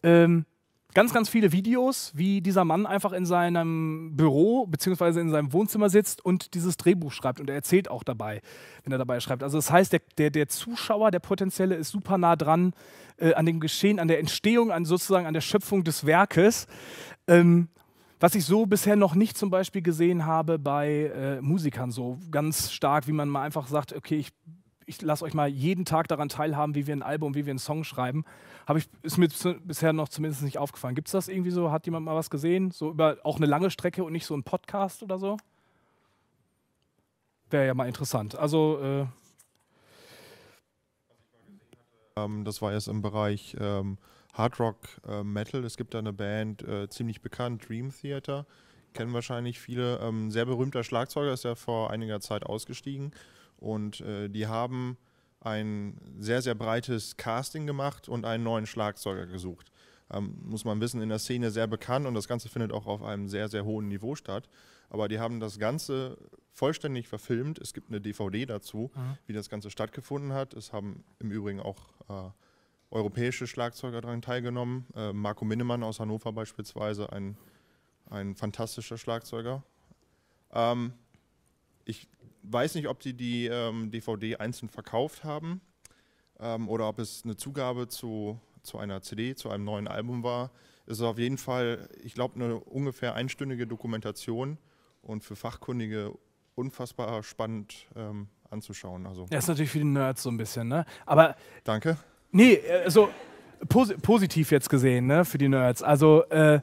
Speaker 1: ähm, ganz, ganz viele Videos, wie dieser Mann einfach in seinem Büro beziehungsweise in seinem Wohnzimmer sitzt und dieses Drehbuch schreibt. Und er erzählt auch dabei, wenn er dabei schreibt. Also das heißt, der, der, der Zuschauer, der potenzielle, ist super nah dran äh, an dem Geschehen, an der Entstehung, an sozusagen an der Schöpfung des Werkes. Ähm, was ich so bisher noch nicht zum Beispiel gesehen habe bei äh, Musikern, so ganz stark, wie man mal einfach sagt, okay, ich, ich lasse euch mal jeden Tag daran teilhaben, wie wir ein Album, wie wir einen Song schreiben, habe ich, ist mir bisher noch zumindest nicht aufgefallen. Gibt es das irgendwie so? Hat jemand mal was gesehen? So über auch eine lange Strecke und nicht so ein Podcast oder so? Wäre ja mal interessant. Also äh
Speaker 2: ähm, das war jetzt im Bereich ähm, Hard Rock äh, Metal. Es gibt da eine Band, äh, ziemlich bekannt, Dream Theater. Kennen wahrscheinlich viele. Ähm, sehr berühmter Schlagzeuger ist ja vor einiger Zeit ausgestiegen. Und äh, die haben ein sehr, sehr breites Casting gemacht und einen neuen Schlagzeuger gesucht. Ähm, muss man wissen, in der Szene sehr bekannt und das Ganze findet auch auf einem sehr, sehr hohen Niveau statt. Aber die haben das Ganze vollständig verfilmt. Es gibt eine DVD dazu, mhm. wie das Ganze stattgefunden hat. Es haben im Übrigen auch äh, europäische Schlagzeuger daran teilgenommen. Äh, Marco Minnemann aus Hannover beispielsweise, ein, ein fantastischer Schlagzeuger. Ähm, ich weiß nicht, ob die die ähm, DVD einzeln verkauft haben ähm, oder ob es eine Zugabe zu, zu einer CD, zu einem neuen Album war. Es ist auf jeden Fall, ich glaube, eine ungefähr einstündige Dokumentation und für Fachkundige unfassbar spannend ähm, anzuschauen. Also.
Speaker 1: Ja, ist natürlich für die Nerds so ein bisschen, ne? Aber. Danke. Nee, äh, also pos positiv jetzt gesehen, ne, für die Nerds. Also, äh,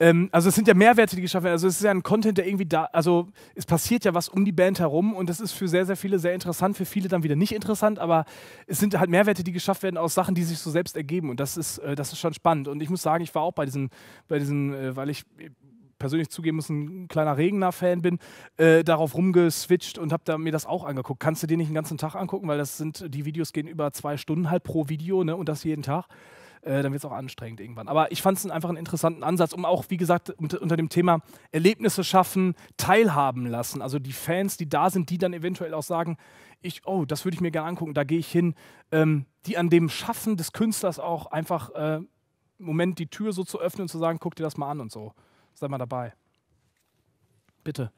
Speaker 1: ähm, also es sind ja Mehrwerte, die geschaffen werden. Also es ist ja ein Content, der irgendwie da, also es passiert ja was um die Band herum und das ist für sehr, sehr viele sehr interessant, für viele dann wieder nicht interessant, aber es sind halt Mehrwerte, die geschafft werden aus Sachen, die sich so selbst ergeben und das ist, äh, das ist schon spannend. Und ich muss sagen, ich war auch bei diesen, bei diesen, äh, weil ich persönlich zugeben muss, ein kleiner regner fan bin, äh, darauf rumgeswitcht und habe da mir das auch angeguckt. Kannst du dir nicht den ganzen Tag angucken, weil das sind, die Videos gehen über zwei Stunden halt pro Video, ne? Und das jeden Tag. Äh, dann wird es auch anstrengend irgendwann. Aber ich fand es einfach einen interessanten Ansatz, um auch, wie gesagt, unter, unter, dem Thema Erlebnisse schaffen, teilhaben lassen. Also die Fans, die da sind, die dann eventuell auch sagen, ich, oh, das würde ich mir gerne angucken, da gehe ich hin, ähm, die an dem Schaffen des Künstlers auch einfach äh, Moment die Tür so zu öffnen und zu sagen, guck dir das mal an und so. Sei mal dabei. Bitte.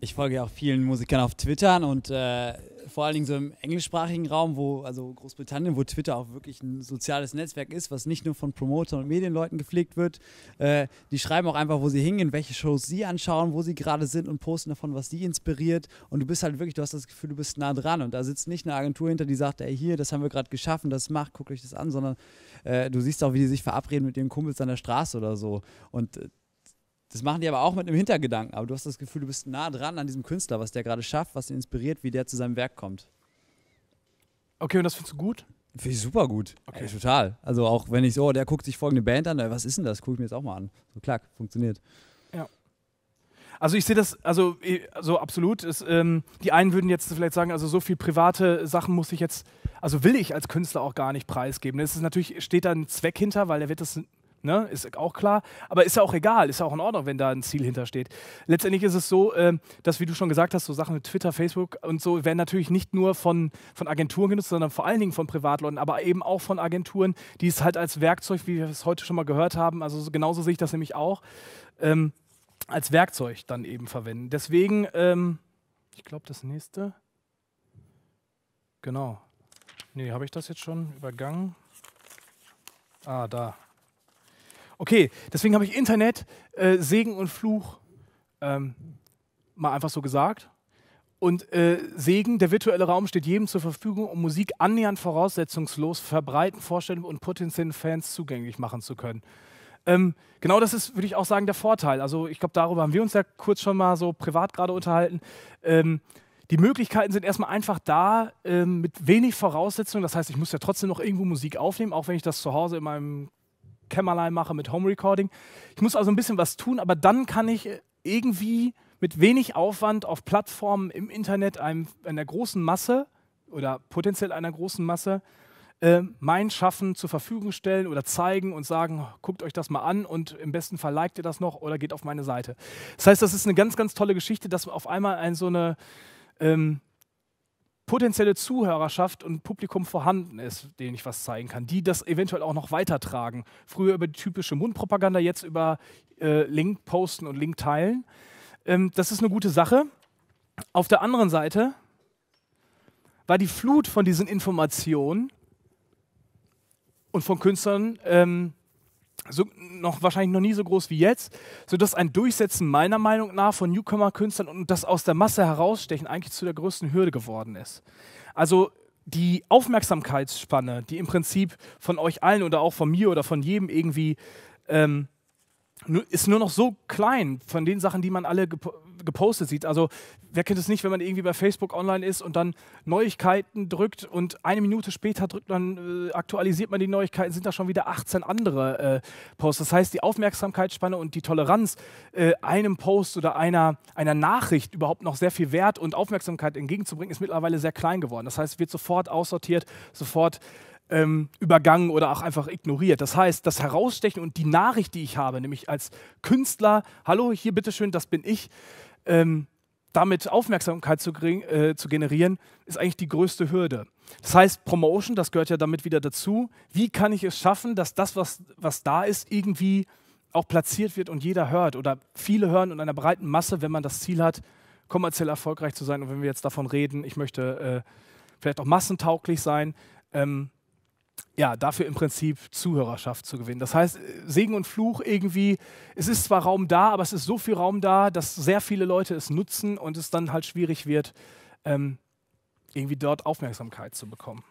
Speaker 3: Ich folge ja auch vielen Musikern auf Twitter und äh, vor allen Dingen so im englischsprachigen Raum, wo, also Großbritannien, wo Twitter auch wirklich ein soziales Netzwerk ist, was nicht nur von Promotern und Medienleuten gepflegt wird. Äh, die schreiben auch einfach, wo sie hingehen, welche Shows sie anschauen, wo sie gerade sind und posten davon, was sie inspiriert. Und du bist halt wirklich, du hast das Gefühl, du bist nah dran. Und da sitzt nicht eine Agentur hinter, die sagt, ey, hier, das haben wir gerade geschaffen, das macht, guckt euch das an, sondern äh, du siehst auch, wie die sich verabreden mit ihren Kumpels an der Straße oder so. Und äh, das machen die aber auch mit einem Hintergedanken. Aber du hast das Gefühl, du bist nah dran an diesem Künstler, was der gerade schafft, was ihn inspiriert, wie der zu seinem Werk kommt. Okay, und das findest du gut? Finde ich super gut. Okay. Ey, total. Also auch wenn ich so, der guckt sich folgende Band an, äh, was ist denn das? Guck ich mir jetzt auch mal an. So klack, funktioniert.
Speaker 4: Ja.
Speaker 1: Also ich sehe das, also eh, so absolut. Ist, ähm, die einen würden jetzt vielleicht sagen, also so viel private Sachen muss ich jetzt, also will ich als Künstler auch gar nicht preisgeben. Es ist natürlich, steht da ein Zweck hinter, weil er wird das Ne? Ist auch klar. Aber ist ja auch egal, ist ja auch in Ordnung, wenn da ein Ziel hintersteht. Letztendlich ist es so, ähm, dass, wie du schon gesagt hast, so Sachen mit Twitter, Facebook und so werden natürlich nicht nur von, von Agenturen genutzt, sondern vor allen Dingen von Privatleuten, aber eben auch von Agenturen, die es halt als Werkzeug, wie wir es heute schon mal gehört haben, also genauso sehe ich das nämlich auch, ähm, als Werkzeug dann eben verwenden. Deswegen, ähm, ich glaube, das nächste. Genau. Nee, habe ich das jetzt schon übergangen? Ah, da. Okay, deswegen habe ich Internet, äh, Segen und Fluch ähm, mal einfach so gesagt. Und äh, Segen, der virtuelle Raum steht jedem zur Verfügung, um Musik annähernd voraussetzungslos verbreiten, vorstellen und potenziellen Fans zugänglich machen zu können. Ähm, genau das ist, würde ich auch sagen, der Vorteil. Also ich glaube, darüber haben wir uns ja kurz schon mal so privat gerade unterhalten. Ähm, die Möglichkeiten sind erstmal einfach da, ähm, mit wenig Voraussetzungen. Das heißt, ich muss ja trotzdem noch irgendwo Musik aufnehmen, auch wenn ich das zu Hause in meinem Kämmerlein mache mit Home Recording. Ich muss also ein bisschen was tun, aber dann kann ich äh, irgendwie mit wenig Aufwand auf Plattformen im Internet einem, einer großen Masse oder potenziell einer großen Masse äh, mein Schaffen zur Verfügung stellen oder zeigen und sagen, guckt euch das mal an und im besten Fall liked ihr das noch oder geht auf meine Seite. Das heißt, das ist eine ganz, ganz tolle Geschichte, dass auf einmal ein, so eine ähm, potenzielle Zuhörerschaft und Publikum vorhanden ist, denen ich was zeigen kann, die das eventuell auch noch weitertragen. Früher über die typische Mundpropaganda, jetzt über äh, Link posten und Link teilen. Ähm, das ist eine gute Sache. Auf der anderen Seite war die Flut von diesen Informationen und von Künstlern ähm, so, noch wahrscheinlich noch nie so groß wie jetzt, sodass ein Durchsetzen meiner Meinung nach von Newcomer-Künstlern und das aus der Masse herausstechen eigentlich zu der größten Hürde geworden ist. Also die Aufmerksamkeitsspanne, die im Prinzip von euch allen oder auch von mir oder von jedem irgendwie ähm, ist nur noch so klein von den Sachen, die man alle gepostet sieht. Also wer kennt es nicht, wenn man irgendwie bei Facebook online ist und dann Neuigkeiten drückt und eine Minute später drückt man, äh, aktualisiert man die Neuigkeiten, sind da schon wieder 18 andere äh, Posts. Das heißt, die Aufmerksamkeitsspanne und die Toleranz äh, einem Post oder einer, einer Nachricht überhaupt noch sehr viel Wert und Aufmerksamkeit entgegenzubringen, ist mittlerweile sehr klein geworden. Das heißt, wird sofort aussortiert, sofort ähm, übergangen oder auch einfach ignoriert. Das heißt, das Herausstechen und die Nachricht, die ich habe, nämlich als Künstler, hallo, hier bitteschön, das bin ich, ähm, damit Aufmerksamkeit zu, äh, zu, generieren, ist eigentlich die größte Hürde. Das heißt, Promotion, das gehört ja damit wieder dazu. Wie kann ich es schaffen, dass das, was, was da ist, irgendwie auch platziert wird und jeder hört oder viele hören und einer breiten Masse, wenn man das Ziel hat, kommerziell erfolgreich zu sein. Und wenn wir jetzt davon reden, ich möchte äh, vielleicht auch massentauglich sein, ähm, ja, dafür im Prinzip Zuhörerschaft zu gewinnen. Das heißt, Segen und Fluch irgendwie, es ist zwar Raum da, aber es ist so viel Raum da, dass sehr viele Leute es nutzen und es dann halt schwierig wird, ähm, irgendwie dort Aufmerksamkeit zu bekommen.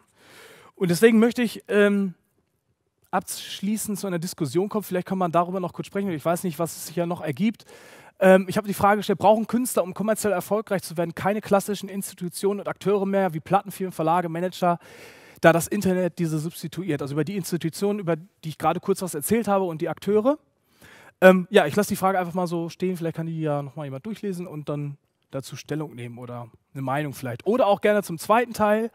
Speaker 1: Und deswegen möchte ich ähm, abschließend zu einer Diskussion kommen. Vielleicht kann man darüber noch kurz sprechen. Ich weiß nicht, was es sich ja noch ergibt. Ähm, ich habe die Frage gestellt, brauchen Künstler, um kommerziell erfolgreich zu werden, keine klassischen Institutionen und Akteure mehr wie Plattenfirmen, Verlage, Manager? da das Internet diese substituiert, also über die Institutionen, über die ich gerade kurz was erzählt habe und die Akteure. Ähm, ja, ich lasse die Frage einfach mal so stehen, vielleicht kann die ja nochmal jemand durchlesen und dann dazu Stellung nehmen oder eine Meinung vielleicht. Oder auch gerne zum zweiten Teil.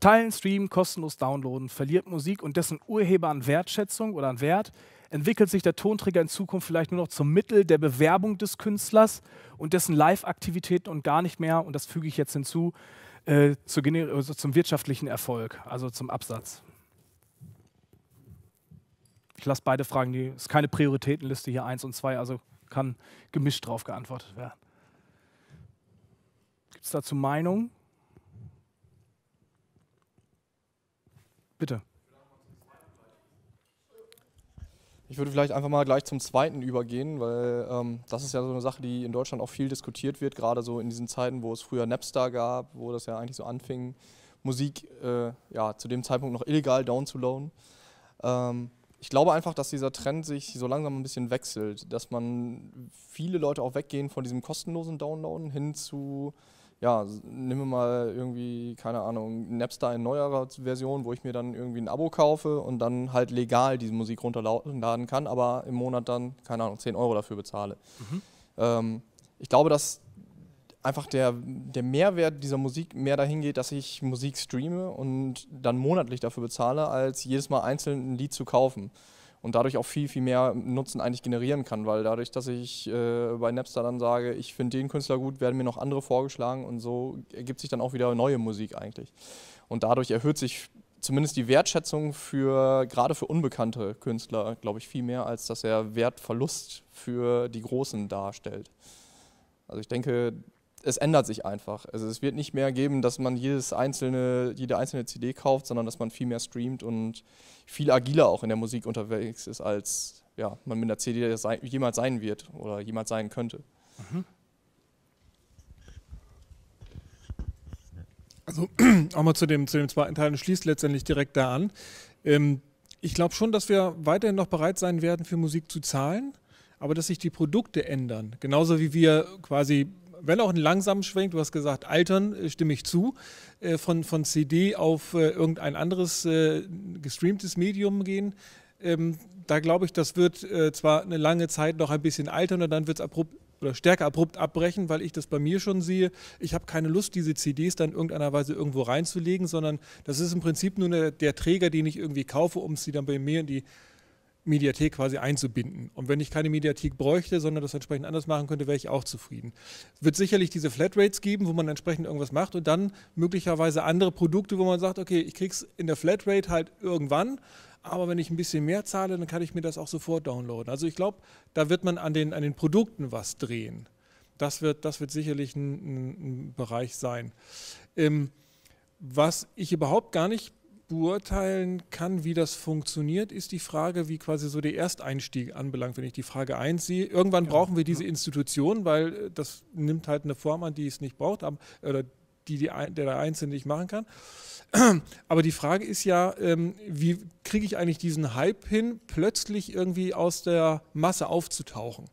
Speaker 1: Teilen, streamen, kostenlos downloaden, verliert Musik und dessen Urheber an Wertschätzung oder an Wert, entwickelt sich der Tonträger in Zukunft vielleicht nur noch zum Mittel der Bewerbung des Künstlers und dessen Live-Aktivitäten und gar nicht mehr, und das füge ich jetzt hinzu, äh, zu also zum wirtschaftlichen Erfolg, also zum Absatz. Ich lasse beide Fragen, die ist keine Prioritätenliste hier 1 und 2, also kann gemischt drauf geantwortet werden. Gibt es dazu Meinung? Bitte.
Speaker 5: Ich würde vielleicht einfach mal gleich zum zweiten übergehen, weil ähm, das ist ja so eine Sache, die in Deutschland auch viel diskutiert wird, gerade so in diesen Zeiten, wo es früher Napster gab, wo das ja eigentlich so anfing, Musik äh, ja, zu dem Zeitpunkt noch illegal downzuladen. Ähm, ich glaube einfach, dass dieser Trend sich so langsam ein bisschen wechselt, dass man viele Leute auch weggehen von diesem kostenlosen Downloaden hin zu ja, nimm mir mal irgendwie, keine Ahnung, Napster in neuerer Version, wo ich mir dann irgendwie ein Abo kaufe und dann halt legal diese Musik runterladen kann, aber im Monat dann, keine Ahnung, 10 Euro dafür bezahle. Mhm. Ähm, ich glaube, dass einfach der, der Mehrwert dieser Musik mehr dahin geht, dass ich Musik streame und dann monatlich dafür bezahle, als jedes Mal einzeln ein Lied zu kaufen und dadurch auch viel, viel mehr Nutzen eigentlich generieren kann, weil dadurch, dass ich äh, bei Napster dann sage, ich finde den Künstler gut, werden mir noch andere vorgeschlagen und so ergibt sich dann auch wieder neue Musik eigentlich. Und dadurch erhöht sich zumindest die Wertschätzung für gerade für unbekannte Künstler, glaube ich, viel mehr, als dass er Wertverlust für die Großen darstellt. Also ich denke, es ändert sich einfach. Also es wird nicht mehr geben, dass man jedes einzelne, jede einzelne CD kauft, sondern dass man viel mehr streamt und viel agiler auch in der Musik unterwegs ist, als ja, man mit einer CD jemals sein wird oder jemals sein könnte.
Speaker 4: Mhm. Also auch mal zu dem, zu dem zweiten Teil und schließt letztendlich direkt da an. Ähm, ich glaube schon, dass wir weiterhin noch bereit sein werden, für Musik zu zahlen aber dass sich die Produkte ändern. Genauso wie wir quasi wenn auch ein langsamen Schwenk, du hast gesagt, altern, äh, stimme ich zu, äh, von, von CD auf äh, irgendein anderes gestreamtes Medium gehen. Ähm, da glaube ich, das wird zwar eine lange Zeit noch ein bisschen altern und dann wird es abrupt oder stärker abrupt abbrechen, weil ich das bei mir schon sehe. Ich habe keine Lust, diese CDs dann irgendeiner Weise irgendwo reinzulegen, sondern das ist im Prinzip nur der Träger, den ich irgendwie kaufe, um sie dann bei mir in die Mediathek quasi einzubinden. Und wenn ich keine Mediathek bräuchte, sondern das entsprechend anders machen könnte, wäre ich auch zufrieden. Es wird sicherlich diese Flatrates geben, wo man entsprechend irgendwas macht und dann möglicherweise andere Produkte, wo man sagt, okay, ich krieg's in der Flatrate halt irgendwann, aber wenn ich ein bisschen mehr zahle, dann kann ich mir das auch sofort downloaden. Also ich glaube, da wird man an den, an den Produkten was drehen. Das wird, das wird sicherlich ein, ein, ein Bereich sein. Ähm, was ich überhaupt gar nicht beurteilen kann, wie das funktioniert, ist die Frage, wie quasi so der Ersteinstieg anbelangt, wenn ich die Frage 1 sehe. Irgendwann ja. brauchen wir diese Institution, weil äh, das nimmt halt eine Form an, die es nicht braucht, oder die, die der der Einzelne nicht machen kann. Aber die Frage ist ja, ähm, wie kriege ich eigentlich diesen Hype hin, plötzlich irgendwie aus der Masse aufzutauchen?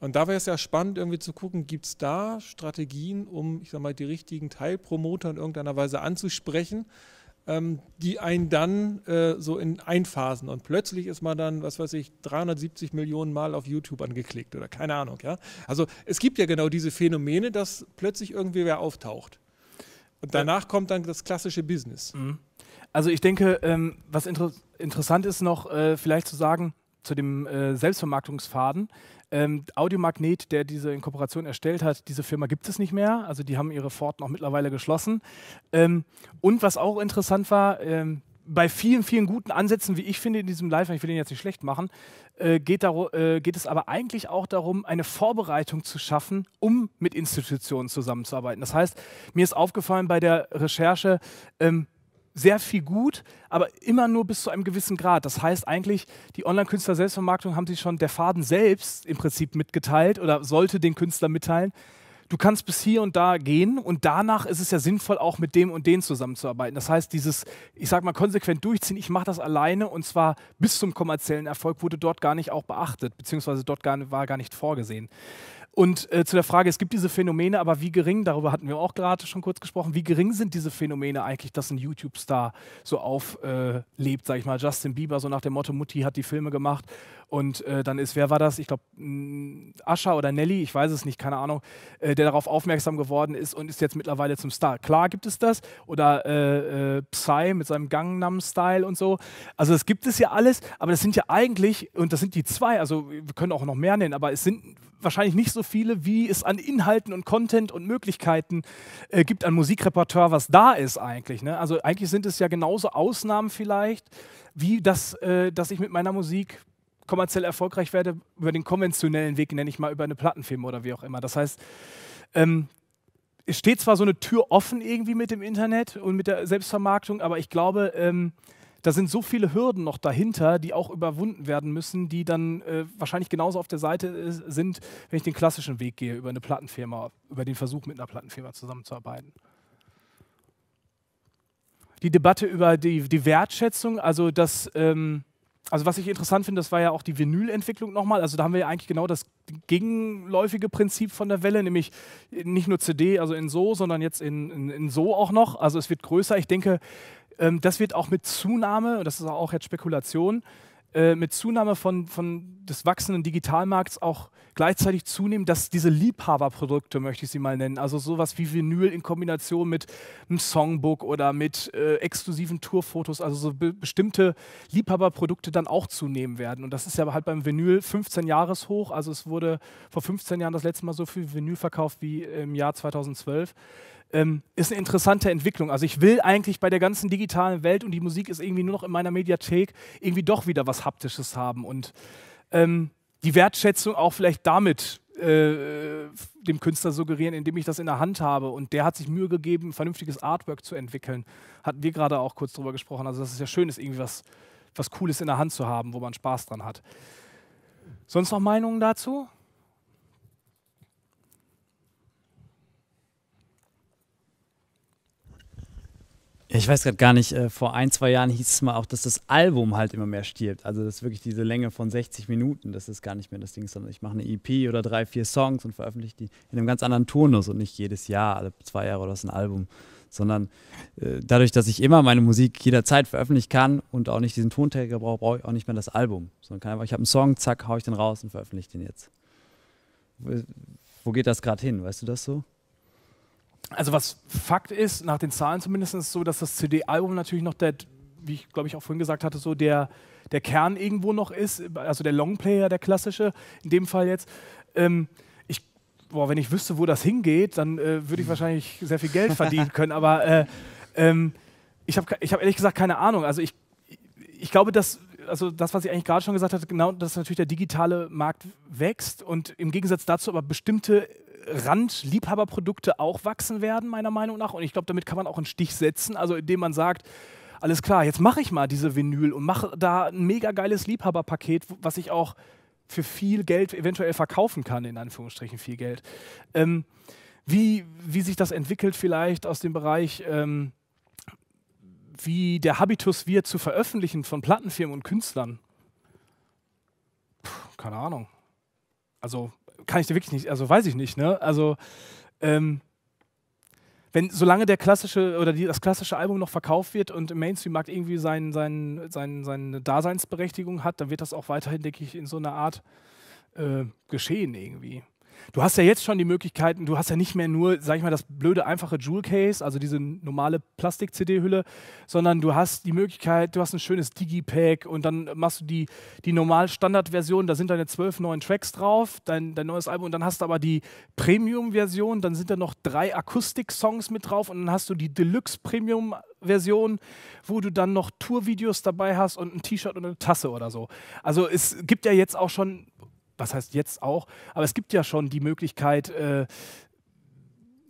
Speaker 4: Und da wäre es ja spannend, irgendwie zu gucken, gibt es da Strategien, um, ich sag mal, die richtigen Teilpromoter in irgendeiner Weise anzusprechen? ähm, die einen dann äh, so in Einphasen und plötzlich ist man dann, was weiß ich, 370 Millionen Mal auf YouTube angeklickt oder keine Ahnung. Ja? Also es gibt ja genau diese Phänomene, dass plötzlich irgendwie wer auftaucht. Und danach ja. kommt dann das klassische Business. Mhm. Also ich denke, ähm, was inter interessant ist noch, äh,
Speaker 1: vielleicht zu sagen, zu dem äh, Selbstvermarktungsfaden. Ähm, Audiomagnet, der diese Inkorporation erstellt hat, diese Firma gibt es nicht mehr. Also die haben ihre Pforten auch mittlerweile geschlossen. Ähm, und was auch interessant war, ähm, bei vielen, vielen guten Ansätzen, wie ich finde, in diesem Live, ich will den jetzt nicht schlecht machen, äh, geht, äh, geht, es aber eigentlich auch darum, eine Vorbereitung zu schaffen, um mit Institutionen zusammenzuarbeiten. Das heißt, mir ist aufgefallen bei der Recherche, ähm, sehr viel gut, aber immer nur bis zu einem gewissen Grad. Das heißt eigentlich, die Online-Künstler Selbstvermarktung haben sich schon der Faden selbst im Prinzip mitgeteilt oder sollte den Künstler mitteilen. Du kannst bis hier und da gehen und danach ist es ja sinnvoll, auch mit dem und den zusammenzuarbeiten. Das heißt, dieses, ich sag mal, konsequent durchziehen, ich mache das alleine und zwar bis zum kommerziellen Erfolg wurde dort gar nicht auch beachtet, beziehungsweise dort gar, war gar nicht vorgesehen. Und äh, zu der Frage, es gibt diese Phänomene, aber wie gering, darüber hatten wir auch gerade schon kurz gesprochen, wie gering sind diese Phänomene eigentlich, dass ein YouTube-Star so auflebt, äh, sag ich mal, Justin Bieber, so nach dem Motto, Mutti hat die Filme gemacht und äh, dann ist, wer war das? Ich glaube, mm, Ascha oder Nelly, ich weiß es nicht, keine Ahnung, äh, der darauf aufmerksam geworden ist und ist jetzt mittlerweile zum Star. Klar gibt es das. Oder äh, äh, Psy mit seinem Gangnam-Style und so. Also es gibt es ja alles, aber das sind ja eigentlich, und das sind die zwei, also wir können auch noch mehr nennen, aber es sind wahrscheinlich nicht so viele, wie es an Inhalten und Content und Möglichkeiten äh, gibt an Musikrepertoire, was da ist eigentlich. Ne? Also eigentlich sind es ja genauso Ausnahmen vielleicht, wie das, äh, dass ich mit meiner Musik kommerziell erfolgreich werde über den konventionellen Weg, nenne ich mal, über eine Plattenfirma oder wie auch immer. Das heißt, ähm, es steht zwar so eine Tür offen irgendwie mit dem Internet und mit der Selbstvermarktung, aber ich glaube, ähm, da sind so viele Hürden noch dahinter, die auch überwunden werden müssen, die dann äh, wahrscheinlich genauso auf der Seite äh, sind, wenn ich den klassischen Weg gehe über eine Plattenfirma, über den Versuch mit einer Plattenfirma zusammenzuarbeiten. Die Debatte über die, die Wertschätzung, also das, ähm, also was ich interessant finde, das war ja auch die Vinylentwicklung nochmal. Also da haben wir ja eigentlich genau das gegenläufige Prinzip von der Welle, nämlich nicht nur CD, also in so, sondern jetzt in, in, in so auch noch. Also es wird größer. Ich denke, ähm, das wird auch mit Zunahme, und das ist auch jetzt Spekulation, äh, mit Zunahme von, von des wachsenden Digitalmarkts auch gleichzeitig zunehmen, dass diese Liebhaberprodukte, möchte ich sie mal nennen, also sowas wie Vinyl in Kombination mit einem Songbook oder mit äh, exklusiven Tourfotos, also so be bestimmte Liebhaberprodukte dann auch zunehmen werden. Und das ist ja halt beim Vinyl 15 Jahres hoch, also es wurde vor 15 Jahren das letzte Mal so viel Vinyl verkauft wie im Jahr 2012 ähm, ist eine interessante Entwicklung. Also ich will eigentlich bei der ganzen digitalen Welt und die Musik ist irgendwie nur noch in meiner Mediathek irgendwie doch wieder was Haptisches haben und ähm, die Wertschätzung auch vielleicht damit äh, dem Künstler suggerieren, indem ich das in der Hand habe. Und der hat sich Mühe gegeben, vernünftiges Artwork zu entwickeln. Hatten wir gerade auch kurz drüber gesprochen. Also das ist ja schön ist, irgendwie was, was Cooles in der Hand zu haben, wo man Spaß dran hat. Sonst noch Meinungen dazu?
Speaker 3: Ich weiß gerade gar nicht, äh, vor ein, zwei Jahren hieß es mal auch, dass das Album halt immer mehr stirbt. Also das ist wirklich diese Länge von 60 Minuten, das ist gar nicht mehr das Ding, sondern ich mache eine EP oder drei, vier Songs und veröffentliche die in einem ganz anderen Turnus und nicht jedes Jahr, alle zwei Jahre oder so ein Album. Sondern äh, dadurch, dass ich immer meine Musik jederzeit veröffentlichen kann und auch nicht diesen Tonträger brauche, brauche ich auch nicht mehr das Album. Sondern kann einfach, ich habe einen Song, zack, haue ich den raus und veröffentliche den jetzt. Wo geht das gerade hin? Weißt du das so?
Speaker 1: also was Fakt ist, nach den Zahlen zumindest ist es so, dass das CD-Album natürlich noch der, wie ich glaube ich auch vorhin gesagt hatte, so der, der Kern irgendwo noch ist, also der Longplayer, der klassische, in dem Fall jetzt. Ähm, ich, boah, wenn ich wüsste, wo das hingeht, dann äh, würde ich wahrscheinlich sehr viel Geld verdienen können, aber äh, ähm, ich habe ich hab ehrlich gesagt keine Ahnung. Also ich, ich glaube, dass also das, was ich eigentlich gerade schon gesagt hatte, genau, dass natürlich der digitale Markt wächst und im Gegensatz dazu aber bestimmte Randliebhaberprodukte auch wachsen werden, meiner Meinung nach. Und ich glaube, damit kann man auch einen Stich setzen, also indem man sagt, alles klar, jetzt mache ich mal diese Vinyl und mache da ein mega geiles Liebhaberpaket, was ich auch für viel Geld eventuell verkaufen kann, in Anführungsstrichen viel Geld. Ähm, wie, wie sich das entwickelt vielleicht aus dem Bereich, ähm, wie der Habitus wird zu veröffentlichen von Plattenfirmen und Künstlern. Puh, keine Ahnung. Also kann ich dir wirklich nicht, also weiß ich nicht, ne? Also, ähm, wenn, solange der klassische oder die, das klassische Album noch verkauft wird und im Mainstream-Markt irgendwie sein, sein, sein, seine Daseinsberechtigung hat, dann wird das auch weiterhin, denke ich, in so einer Art äh, geschehen irgendwie. Du hast ja jetzt schon die Möglichkeiten, du hast ja nicht mehr nur, sag ich mal, das blöde, einfache Jewel Case, also diese normale Plastik-CD-Hülle, sondern du hast die Möglichkeit, du hast ein schönes Digipack und dann machst du die, die Normal-Standard-Version, da sind deine zwölf neuen Tracks drauf, dein, dein neues Album und dann hast du aber die Premium-Version, dann sind da noch drei Akustik-Songs mit drauf und dann hast du die Deluxe-Premium- Version, wo du dann noch Tourvideos dabei hast und ein T-Shirt und eine Tasse oder so. Also es gibt ja jetzt auch schon was heißt jetzt auch, aber es gibt ja schon die Möglichkeit, äh,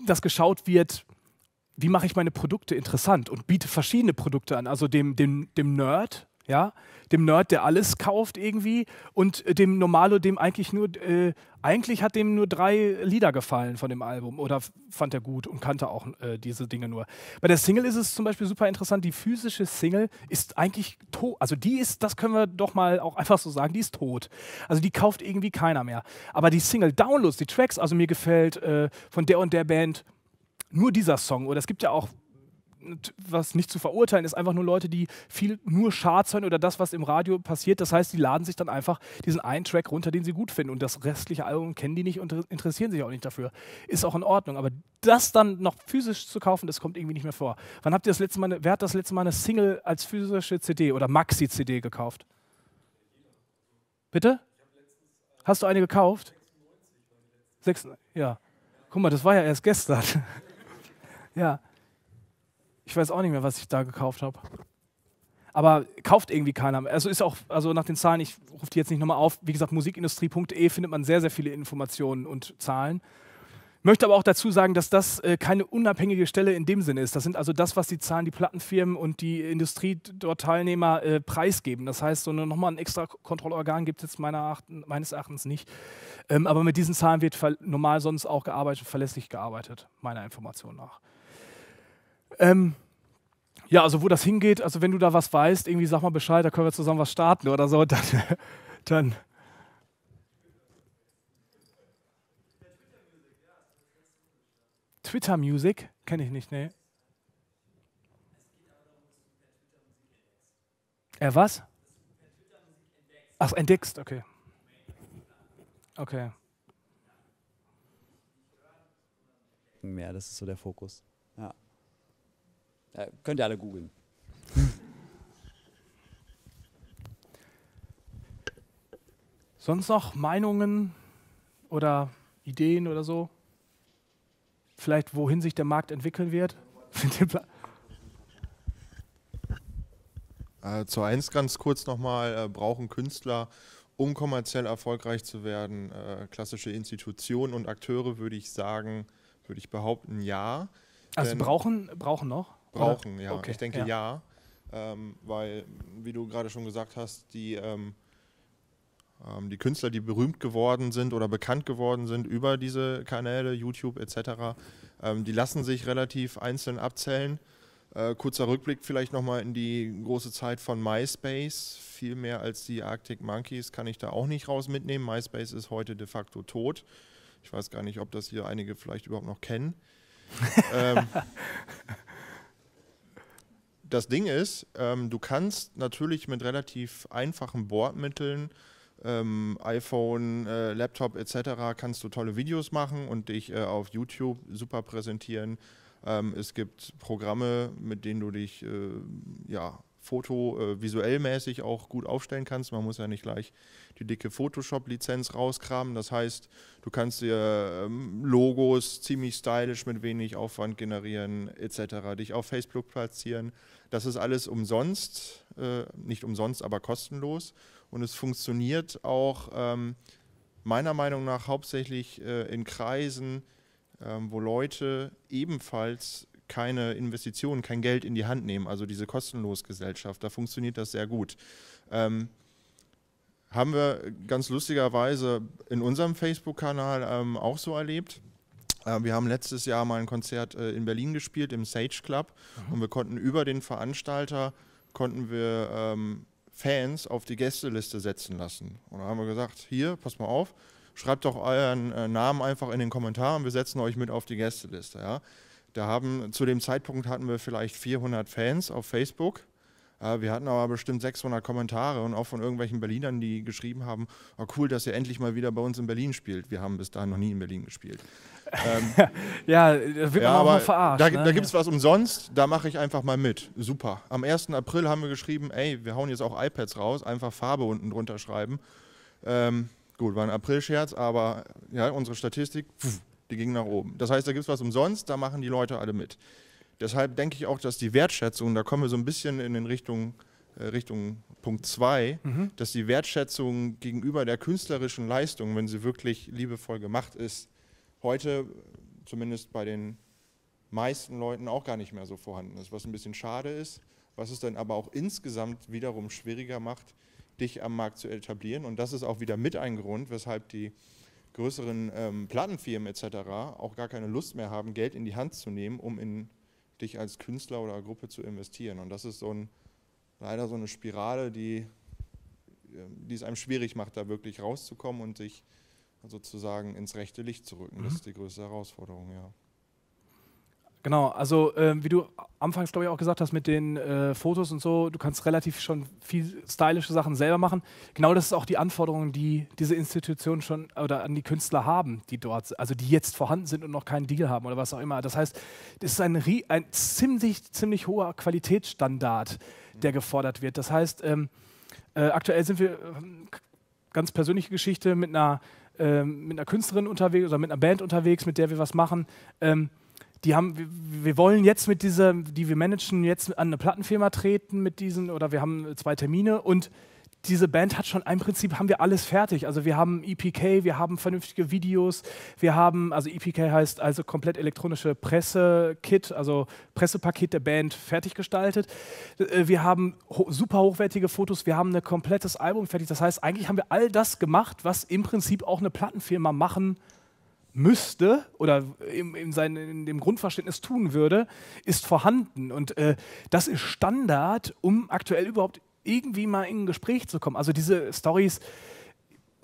Speaker 1: dass geschaut wird, wie mache ich meine Produkte interessant und biete verschiedene Produkte an. Also dem, dem, dem Nerd ja, dem Nerd, der alles kauft irgendwie und äh, dem Normalo, dem eigentlich nur, äh, eigentlich hat dem nur drei Lieder gefallen von dem Album oder fand er gut und kannte auch äh, diese Dinge nur. Bei der Single ist es zum Beispiel super interessant, die physische Single ist eigentlich tot, also die ist, das können wir doch mal auch einfach so sagen, die ist tot. Also die kauft irgendwie keiner mehr. Aber die Single-Downloads, die Tracks, also mir gefällt äh, von der und der Band nur dieser Song oder es gibt ja auch was nicht zu verurteilen ist, einfach nur Leute, die viel nur Charts hören oder das, was im Radio passiert. Das heißt, die laden sich dann einfach diesen einen Track runter, den sie gut finden. Und das restliche Album kennen die nicht und interessieren sich auch nicht dafür. Ist auch in Ordnung. Aber das dann noch physisch zu kaufen, das kommt irgendwie nicht mehr vor. Wann habt ihr das letzte Mal, wer hat das letzte Mal eine Single als physische CD oder Maxi-CD gekauft? Bitte? Hast du eine gekauft? Sechs, ja. Guck mal, das war ja erst gestern. ja. Ich weiß auch nicht mehr, was ich da gekauft habe. Aber kauft irgendwie keiner. Also ist auch, also nach den Zahlen, ich rufe die jetzt nicht nochmal auf. Wie gesagt, musikindustrie.de findet man sehr, sehr viele Informationen und Zahlen. Möchte aber auch dazu sagen, dass das äh, keine unabhängige Stelle in dem Sinne ist. Das sind also das, was die Zahlen, die Plattenfirmen und die Industrie dort Teilnehmer äh, preisgeben. Das heißt, so nochmal ein extra Kontrollorgan gibt es jetzt Achten, meines Erachtens nicht. Ähm, aber mit diesen Zahlen wird normal sonst auch gearbeitet, verlässlich gearbeitet, meiner Information nach. Ähm, ja, also wo das hingeht, also wenn du da was weißt, irgendwie sag mal Bescheid, da können wir zusammen was starten oder so, dann, dann Twitter Music kenne ich nicht, ne. Er äh, was? Ach, entdeckst, okay. Okay.
Speaker 3: Ja, das ist so der Fokus. Ja.
Speaker 1: Äh, könnt ihr alle googeln. Sonst noch Meinungen oder Ideen oder so? Vielleicht, wohin sich der Markt entwickeln wird?
Speaker 2: Äh, zu eins ganz kurz nochmal, äh, brauchen Künstler, um kommerziell erfolgreich zu werden, äh, klassische Institutionen und Akteure würde ich sagen, würde ich behaupten, ja. Also brauchen,
Speaker 1: brauchen noch? Brauchen,
Speaker 2: Oder? ja. Okay, ich denke ja. ja ähm, weil, wie du gerade schon gesagt hast, die, ähm, ähm die Künstler, die berühmt geworden sind oder bekannt geworden sind über diese Kanäle, YouTube etc., ähm, die lassen sich relativ einzeln abzählen. Äh, kurzer Rückblick vielleicht nochmal in die große Zeit von MySpace. Viel mehr als die Arctic Monkeys kann ich da auch nicht raus mitnehmen. MySpace ist heute de facto tot. Ich weiß gar nicht, ob das hier einige vielleicht überhaupt noch kennen. ähm, das Ding ist, ähm, du kannst natürlich mit relativ einfachen Bordmitteln, ähm, iPhone, äh, Laptop etc., kannst du tolle Videos machen und dich äh, auf YouTube super präsentieren. Ähm, es gibt Programme, mit denen du dich äh, ja, Foto äh, visuell mäßig auch gut aufstellen kannst. Man muss ja nicht gleich die dicke Photoshop-Lizenz rauskramen. Das heißt, du kannst dir ähm, Logos ziemlich stylisch mit wenig Aufwand generieren etc., dich auf Facebook platzieren. Das ist alles umsonst, äh, nicht umsonst, aber kostenlos. Und es funktioniert auch ähm, meiner Meinung nach hauptsächlich äh, in Kreisen, ähm, wo Leute ebenfalls keine Investitionen, kein Geld in die Hand nehmen, also diese kostenlos Gesellschaft, da funktioniert das sehr gut. Ähm, haben wir ganz lustigerweise in unserem Facebook-Kanal ähm, auch so erlebt. Ähm, wir haben letztes Jahr mal ein Konzert äh, in Berlin gespielt im Sage Club mhm. und wir konnten über den Veranstalter konnten wir ähm, Fans auf die Gästeliste setzen lassen. Und da haben wir gesagt, hier, pass mal auf, schreibt doch euren äh, Namen einfach in den Kommentaren, wir setzen euch mit auf die Gästeliste. Ja? Da haben, zu dem Zeitpunkt hatten wir vielleicht 400 Fans auf Facebook. Äh, wir hatten aber bestimmt 600 Kommentare und auch von irgendwelchen Berlinern, die geschrieben haben, oh cool, dass ihr endlich mal wieder bei uns in Berlin spielt. Wir haben bis dahin noch nie in Berlin gespielt. ähm, ja, da wird ja, man auch mal verarscht. Da, ne? da gibt es was umsonst, da mache ich einfach mal mit. Super. Am 1. April haben wir geschrieben, ey, wir hauen jetzt auch iPads raus, einfach Farbe unten drunter schreiben. Ähm, gut, war ein April-Scherz, aber ja, unsere Statistik, pff, die ging nach oben. Das heißt, da gibt es was umsonst, da machen die Leute alle mit. Deshalb denke ich auch, dass die Wertschätzung, da kommen wir so ein bisschen in den Richtung, äh, Richtung Punkt 2, mhm. dass die Wertschätzung gegenüber der künstlerischen Leistung, wenn sie wirklich liebevoll gemacht ist, heute zumindest bei den meisten Leuten auch gar nicht mehr so vorhanden ist, was ein bisschen schade ist, was es dann aber auch insgesamt wiederum schwieriger macht, dich am Markt zu etablieren. Und das ist auch wieder mit ein Grund, weshalb die größeren ähm, Plattenfirmen etc. auch gar keine Lust mehr haben, Geld in die Hand zu nehmen, um in dich als Künstler oder Gruppe zu investieren. Und das ist so ein, leider so eine Spirale, die, ähm, die es einem schwierig macht, da wirklich rauszukommen und sich sozusagen ins rechte Licht zu rücken. Mhm. Das ist die größte Herausforderung, ja.
Speaker 1: Genau, also ähm, wie du anfangs, glaube ich, auch gesagt hast mit den äh, Fotos und so, du kannst relativ schon viel stylische Sachen selber machen. Genau das ist auch die Anforderung, die diese Institutionen schon oder an die Künstler haben, die dort, also die jetzt vorhanden sind und noch keinen Deal haben oder was auch immer. Das heißt, es ist ein, ein ziemlich, ziemlich hoher Qualitätsstandard, der gefordert wird. Das heißt, ähm, äh, aktuell sind wir, ähm, ganz persönliche Geschichte, mit einer, ähm, mit einer Künstlerin unterwegs oder mit einer Band unterwegs, mit der wir was machen ähm, die haben, wir wollen jetzt mit dieser, die wir managen, jetzt an eine Plattenfirma treten mit diesen, oder wir haben zwei Termine und diese Band hat schon, im Prinzip haben wir alles fertig. Also wir haben EPK, wir haben vernünftige Videos, wir haben, also EPK heißt also komplett elektronische Pressekit, also Pressepaket der Band fertig gestaltet. Äh, wir haben ho super hochwertige Fotos, wir haben ein komplettes Album fertig. Das heißt, eigentlich haben wir all das gemacht, was im Prinzip auch eine Plattenfirma machen müsste oder in, in, seinen, in dem Grundverständnis tun würde, ist vorhanden. Und äh, das ist Standard, um aktuell überhaupt irgendwie mal in ein Gespräch zu kommen. Also diese Stories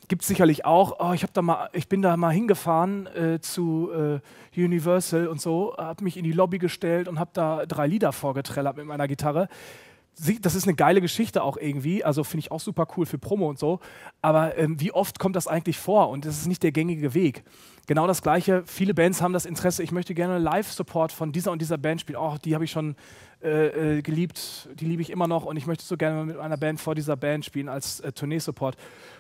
Speaker 1: gibt es sicherlich auch. Oh, ich, da mal, ich bin da mal hingefahren äh, zu äh, Universal und so, habe mich in die Lobby gestellt und habe da drei Lieder vorgetrellert mit meiner Gitarre das ist eine geile Geschichte auch irgendwie, also finde ich auch super cool für Promo und so, aber ähm, wie oft kommt das eigentlich vor und das ist nicht der gängige Weg. Genau das gleiche, viele Bands haben das Interesse, ich möchte gerne Live-Support von dieser und dieser Band spielen, oh, die habe ich schon äh, äh geliebt, die liebe ich immer noch und ich möchte so gerne mit einer Band vor dieser Band spielen als äh, Tournee-Support.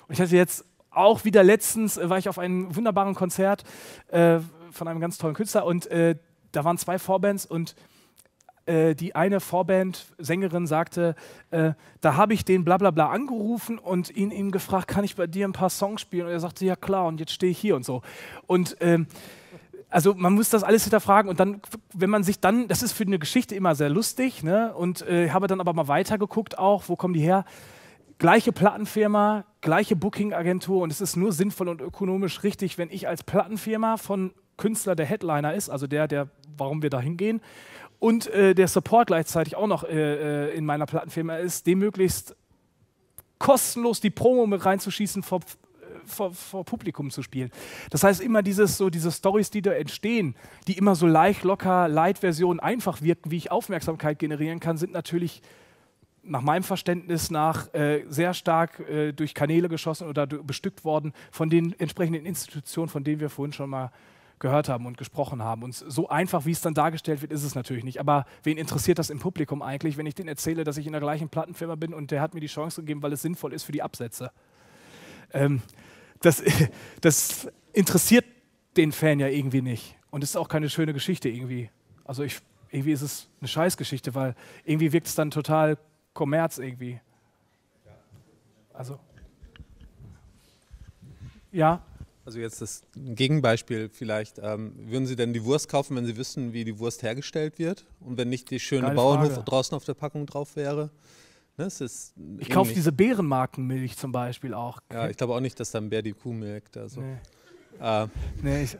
Speaker 1: Und ich hatte jetzt auch wieder letztens, äh, war ich auf einem wunderbaren Konzert äh, von einem ganz tollen Künstler und äh, da waren zwei Vorbands und äh, die eine Vorband, Sängerin sagte, äh, da habe ich den blablabla bla bla angerufen und ihn ihm gefragt, kann ich bei dir ein paar Songs spielen? Und er sagte, ja klar, und jetzt stehe ich hier und so. Und ähm, also man muss das alles hinterfragen und dann, wenn man sich dann, das ist für eine Geschichte immer sehr lustig, ne? und äh, habe dann aber mal weitergeguckt auch, wo kommen die her? Gleiche Plattenfirma, gleiche Booking-Agentur und es ist nur sinnvoll und ökonomisch richtig, wenn ich als Plattenfirma von Künstler der Headliner ist, also der, der, warum wir da hingehen, und äh, der Support gleichzeitig auch noch äh, äh, in meiner Plattenfirma ist, dem möglichst kostenlos die Promo mit reinzuschießen vor, äh, vor, vor, Publikum zu spielen. Das heißt, immer dieses, so diese Stories, die da entstehen, die immer so leicht, locker, Light-Versionen einfach wirken, wie ich Aufmerksamkeit generieren kann, sind natürlich nach meinem Verständnis nach äh, sehr stark äh, durch Kanäle geschossen oder bestückt worden von den entsprechenden Institutionen, von denen wir vorhin schon mal gehört haben und gesprochen haben. Und so einfach, wie es dann dargestellt wird, ist es natürlich nicht. Aber wen interessiert das im Publikum eigentlich, wenn ich denen erzähle, dass ich in der gleichen Plattenfirma bin und der hat mir die Chance gegeben, weil es sinnvoll ist für die Absätze? Ähm, das, das interessiert den Fan ja irgendwie nicht. Und es ist auch keine schöne Geschichte irgendwie. Also ich, irgendwie ist es eine Scheißgeschichte, weil irgendwie wirkt es dann total Kommerz irgendwie. Also. Ja.
Speaker 6: Also jetzt das Gegenbeispiel vielleicht. Ähm, würden Sie denn die Wurst kaufen, wenn Sie wissen, wie die Wurst hergestellt wird? Und wenn nicht die schöne Geile Bauernhof Frage. draußen auf der Packung drauf wäre? Ne, ich kaufe diese
Speaker 1: Bärenmarkenmilch zum Beispiel auch. Ja, ich
Speaker 6: glaube auch nicht, dass dann Bär die Kuh milkt. Also, nee. Äh, nee, ich,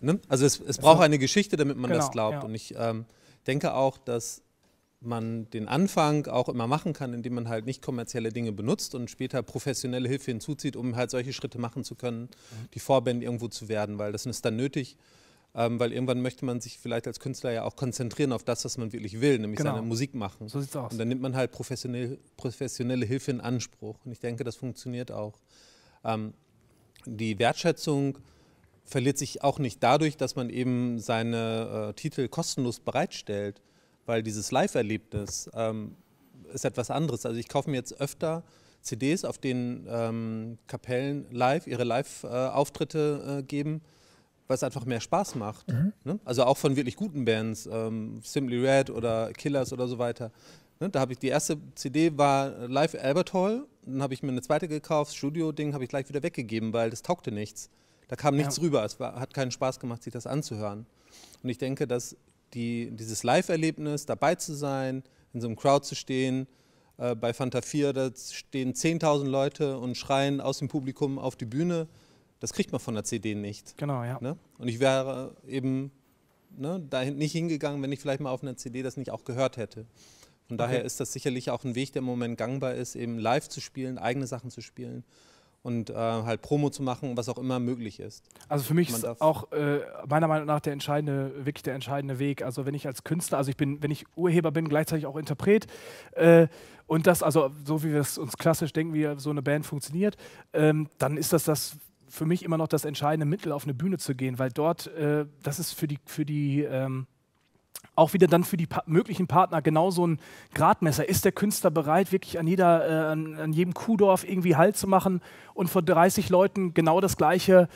Speaker 6: ne? also es, es braucht also, eine Geschichte, damit man genau, das glaubt. Ja. Und ich ähm, denke auch, dass man den Anfang auch immer machen kann, indem man halt nicht kommerzielle Dinge benutzt und später professionelle Hilfe hinzuzieht, um halt solche Schritte machen zu können, mhm. die Vorband irgendwo zu werden, weil das ist dann nötig, ähm, weil irgendwann möchte man sich vielleicht als Künstler ja auch konzentrieren auf das, was man wirklich will, nämlich genau. seine Musik machen. So sieht's aus. Und dann nimmt man halt professionell, professionelle Hilfe in Anspruch und ich denke, das funktioniert auch. Ähm, die Wertschätzung verliert sich auch nicht dadurch, dass man eben seine äh, Titel kostenlos bereitstellt, weil dieses Live-Erlebnis ähm, ist etwas anderes. Also ich kaufe mir jetzt öfter CDs, auf denen ähm, Kapellen live ihre Live-Auftritte äh, geben, weil es einfach mehr Spaß macht. Mhm. Ne? Also auch von wirklich guten Bands, ähm, Simply Red oder Killers oder so weiter. Ne? Da habe ich die erste CD war live Albert Hall, dann habe ich mir eine zweite gekauft, Studio-Ding habe ich gleich wieder weggegeben, weil das taugte nichts. Da kam nichts ja. rüber, es war, hat keinen Spaß gemacht, sich das anzuhören. Und ich denke, dass die, dieses Live-Erlebnis, dabei zu sein, in so einem Crowd zu stehen. Äh, bei Fanta 4, da stehen 10.000 Leute und schreien aus dem Publikum auf die Bühne. Das kriegt man von der CD nicht. Genau, ja. Ne? Und ich wäre eben ne, dahin nicht hingegangen, wenn ich vielleicht mal auf einer CD das nicht auch gehört hätte. Von daher ist das sicherlich auch ein Weg, der im Moment gangbar ist, eben live zu spielen, eigene Sachen zu spielen und äh, halt Promo zu machen, was auch immer möglich ist. Also für mich ist
Speaker 1: auch äh, meiner Meinung nach der entscheidende, wirklich der entscheidende Weg. Also wenn ich als Künstler, also ich bin, wenn ich Urheber bin, gleichzeitig auch Interpret äh, und das, also so wie wir es uns klassisch denken, wie so eine Band funktioniert, ähm, dann ist das das für mich immer noch das entscheidende Mittel, auf eine Bühne zu gehen, weil dort, äh, das ist für die, für die ähm, auch wieder dann für die pa möglichen Partner genau so ein Gradmesser. Ist der Künstler bereit, wirklich an, jeder, äh, an, an, jedem Kuhdorf irgendwie Halt zu machen und vor 30 Leuten genau das gleiche,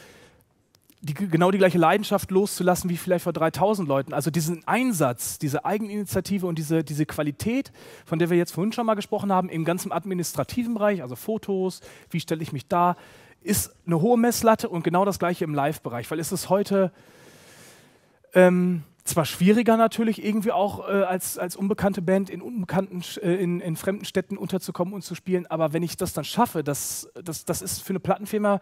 Speaker 1: die, genau die gleiche Leidenschaft loszulassen wie vielleicht vor 3000 Leuten? Also diesen Einsatz, diese Eigeninitiative und diese, diese Qualität, von der wir jetzt vorhin schon mal gesprochen haben, im ganzen administrativen Bereich, also Fotos, wie stelle ich mich da, ist eine hohe Messlatte und genau das gleiche im Live-Bereich, weil es ist heute... Ähm, zwar schwieriger natürlich, irgendwie auch äh, als, als unbekannte Band in unbekannten, äh, in, in fremden Städten unterzukommen und zu spielen, aber wenn ich das dann schaffe, das, das, das ist für eine Plattenfirma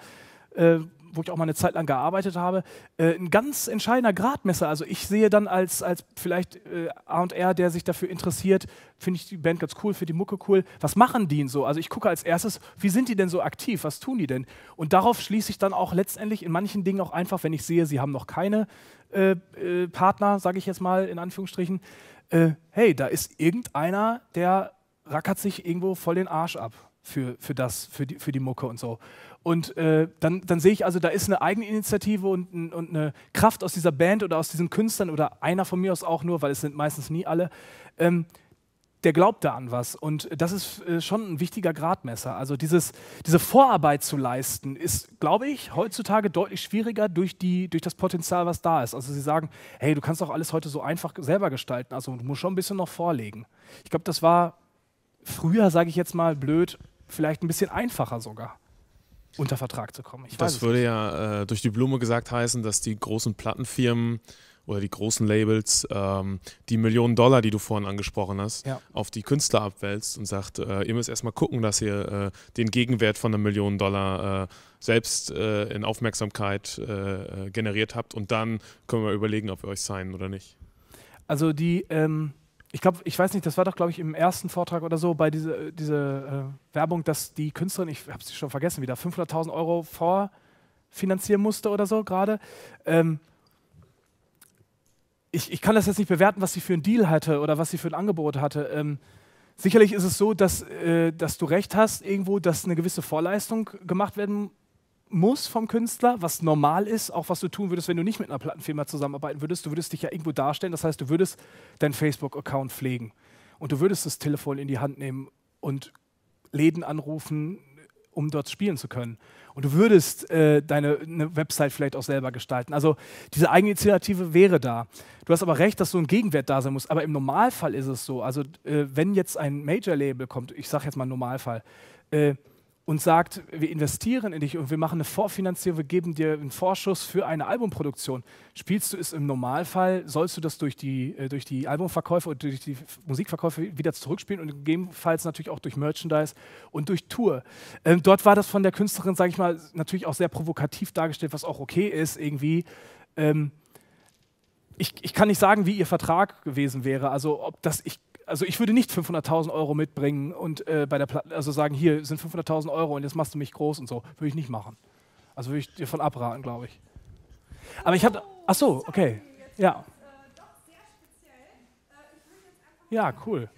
Speaker 1: äh, wo ich auch mal eine Zeit lang gearbeitet habe, äh, ein ganz entscheidender Gradmesser. Also ich sehe dann als, als vielleicht äh, A&R, der sich dafür interessiert, finde ich die Band ganz cool, finde die Mucke cool. Was machen die denn so? Also ich gucke als erstes, wie sind die denn so aktiv? Was tun die denn? Und darauf schließe ich dann auch letztendlich in manchen Dingen auch einfach, wenn ich sehe, sie haben noch keine äh, äh Partner, sage ich jetzt mal in Anführungsstrichen, äh, hey, da ist irgendeiner, der rackert sich irgendwo voll den Arsch ab für, für das, für die, für die Mucke und so. Und äh, dann, dann sehe ich also, da ist eine Eigeninitiative und, und eine Kraft aus dieser Band oder aus diesen Künstlern oder einer von mir aus auch nur, weil es sind meistens nie alle, ähm, der glaubt da an was. Und das ist äh, schon ein wichtiger Gradmesser. Also dieses, diese Vorarbeit zu leisten, ist, glaube ich, heutzutage deutlich schwieriger durch, die, durch das Potenzial, was da ist. Also sie sagen, hey, du kannst doch alles heute so einfach selber gestalten. Also du musst schon ein bisschen noch vorlegen. Ich glaube, das war früher, sage ich jetzt mal blöd, vielleicht ein bisschen einfacher sogar unter Vertrag zu kommen. Ich das würde ja äh, durch die Blume gesagt heißen, dass die großen Plattenfirmen oder die großen Labels ähm, die Millionen Dollar, die du vorhin angesprochen hast, ja. auf die Künstler abwälzt und sagt, äh, ihr müsst erstmal gucken, dass ihr äh, den Gegenwert von einer Million Dollar äh, selbst äh, in Aufmerksamkeit äh, äh, generiert habt und dann können wir überlegen, ob wir euch sein oder nicht. Also die, ähm, ich glaube, ich weiß nicht, das war doch, glaube ich, im ersten Vortrag oder so bei dieser äh, diese, äh, Werbung, dass die Künstlerin, ich habe sie schon vergessen, wieder 500.000 Euro vorfinanzieren musste oder so gerade. Ähm, ich, ich kann das jetzt nicht bewerten, was sie für einen Deal hatte oder was sie für ein Angebot hatte. Ähm, sicherlich ist es so, dass, äh, dass du recht hast, irgendwo, dass eine gewisse Vorleistung gemacht werden muss muss vom Künstler, was normal ist, auch was du tun würdest, wenn du nicht mit einer Plattenfirma zusammenarbeiten würdest. Du würdest dich ja irgendwo darstellen, das heißt, du würdest deinen Facebook-Account pflegen und du würdest das Telefon in die Hand nehmen und Läden anrufen, um dort spielen zu können. Und du würdest äh, deine ne, Website vielleicht auch selber gestalten. Also diese Eigeninitiative wäre da. Du hast aber recht, dass so ein Gegenwert da sein muss. Aber im Normalfall ist es so. Also äh, wenn jetzt ein Major-Label kommt, ich sage jetzt mal Normalfall, äh, und sagt, wir investieren in dich und wir machen eine Vorfinanzierung, wir geben dir einen Vorschuss für eine Albumproduktion. Spielst du es im Normalfall, sollst du das durch die, äh, durch die Albumverkäufe und durch die Musikverkäufe wieder zurückspielen und gegebenenfalls natürlich auch durch Merchandise und durch Tour. Ähm, dort war das von der Künstlerin, sage ich mal, natürlich auch sehr provokativ dargestellt, was auch okay ist irgendwie. Ähm, ich, ich, kann nicht sagen, wie ihr Vertrag gewesen wäre. Also ob das, ich also ich würde nicht 500.000 Euro mitbringen und äh, bei der Pla also sagen, hier sind 500.000 Euro und jetzt machst du mich groß und so. Würde ich nicht machen. Also würde ich dir von abraten, glaube ich. Aber ich habe, ach so, okay, ja. Ja, cool.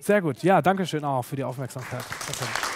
Speaker 1: Sehr gut, ja, danke schön auch für die Aufmerksamkeit. Okay.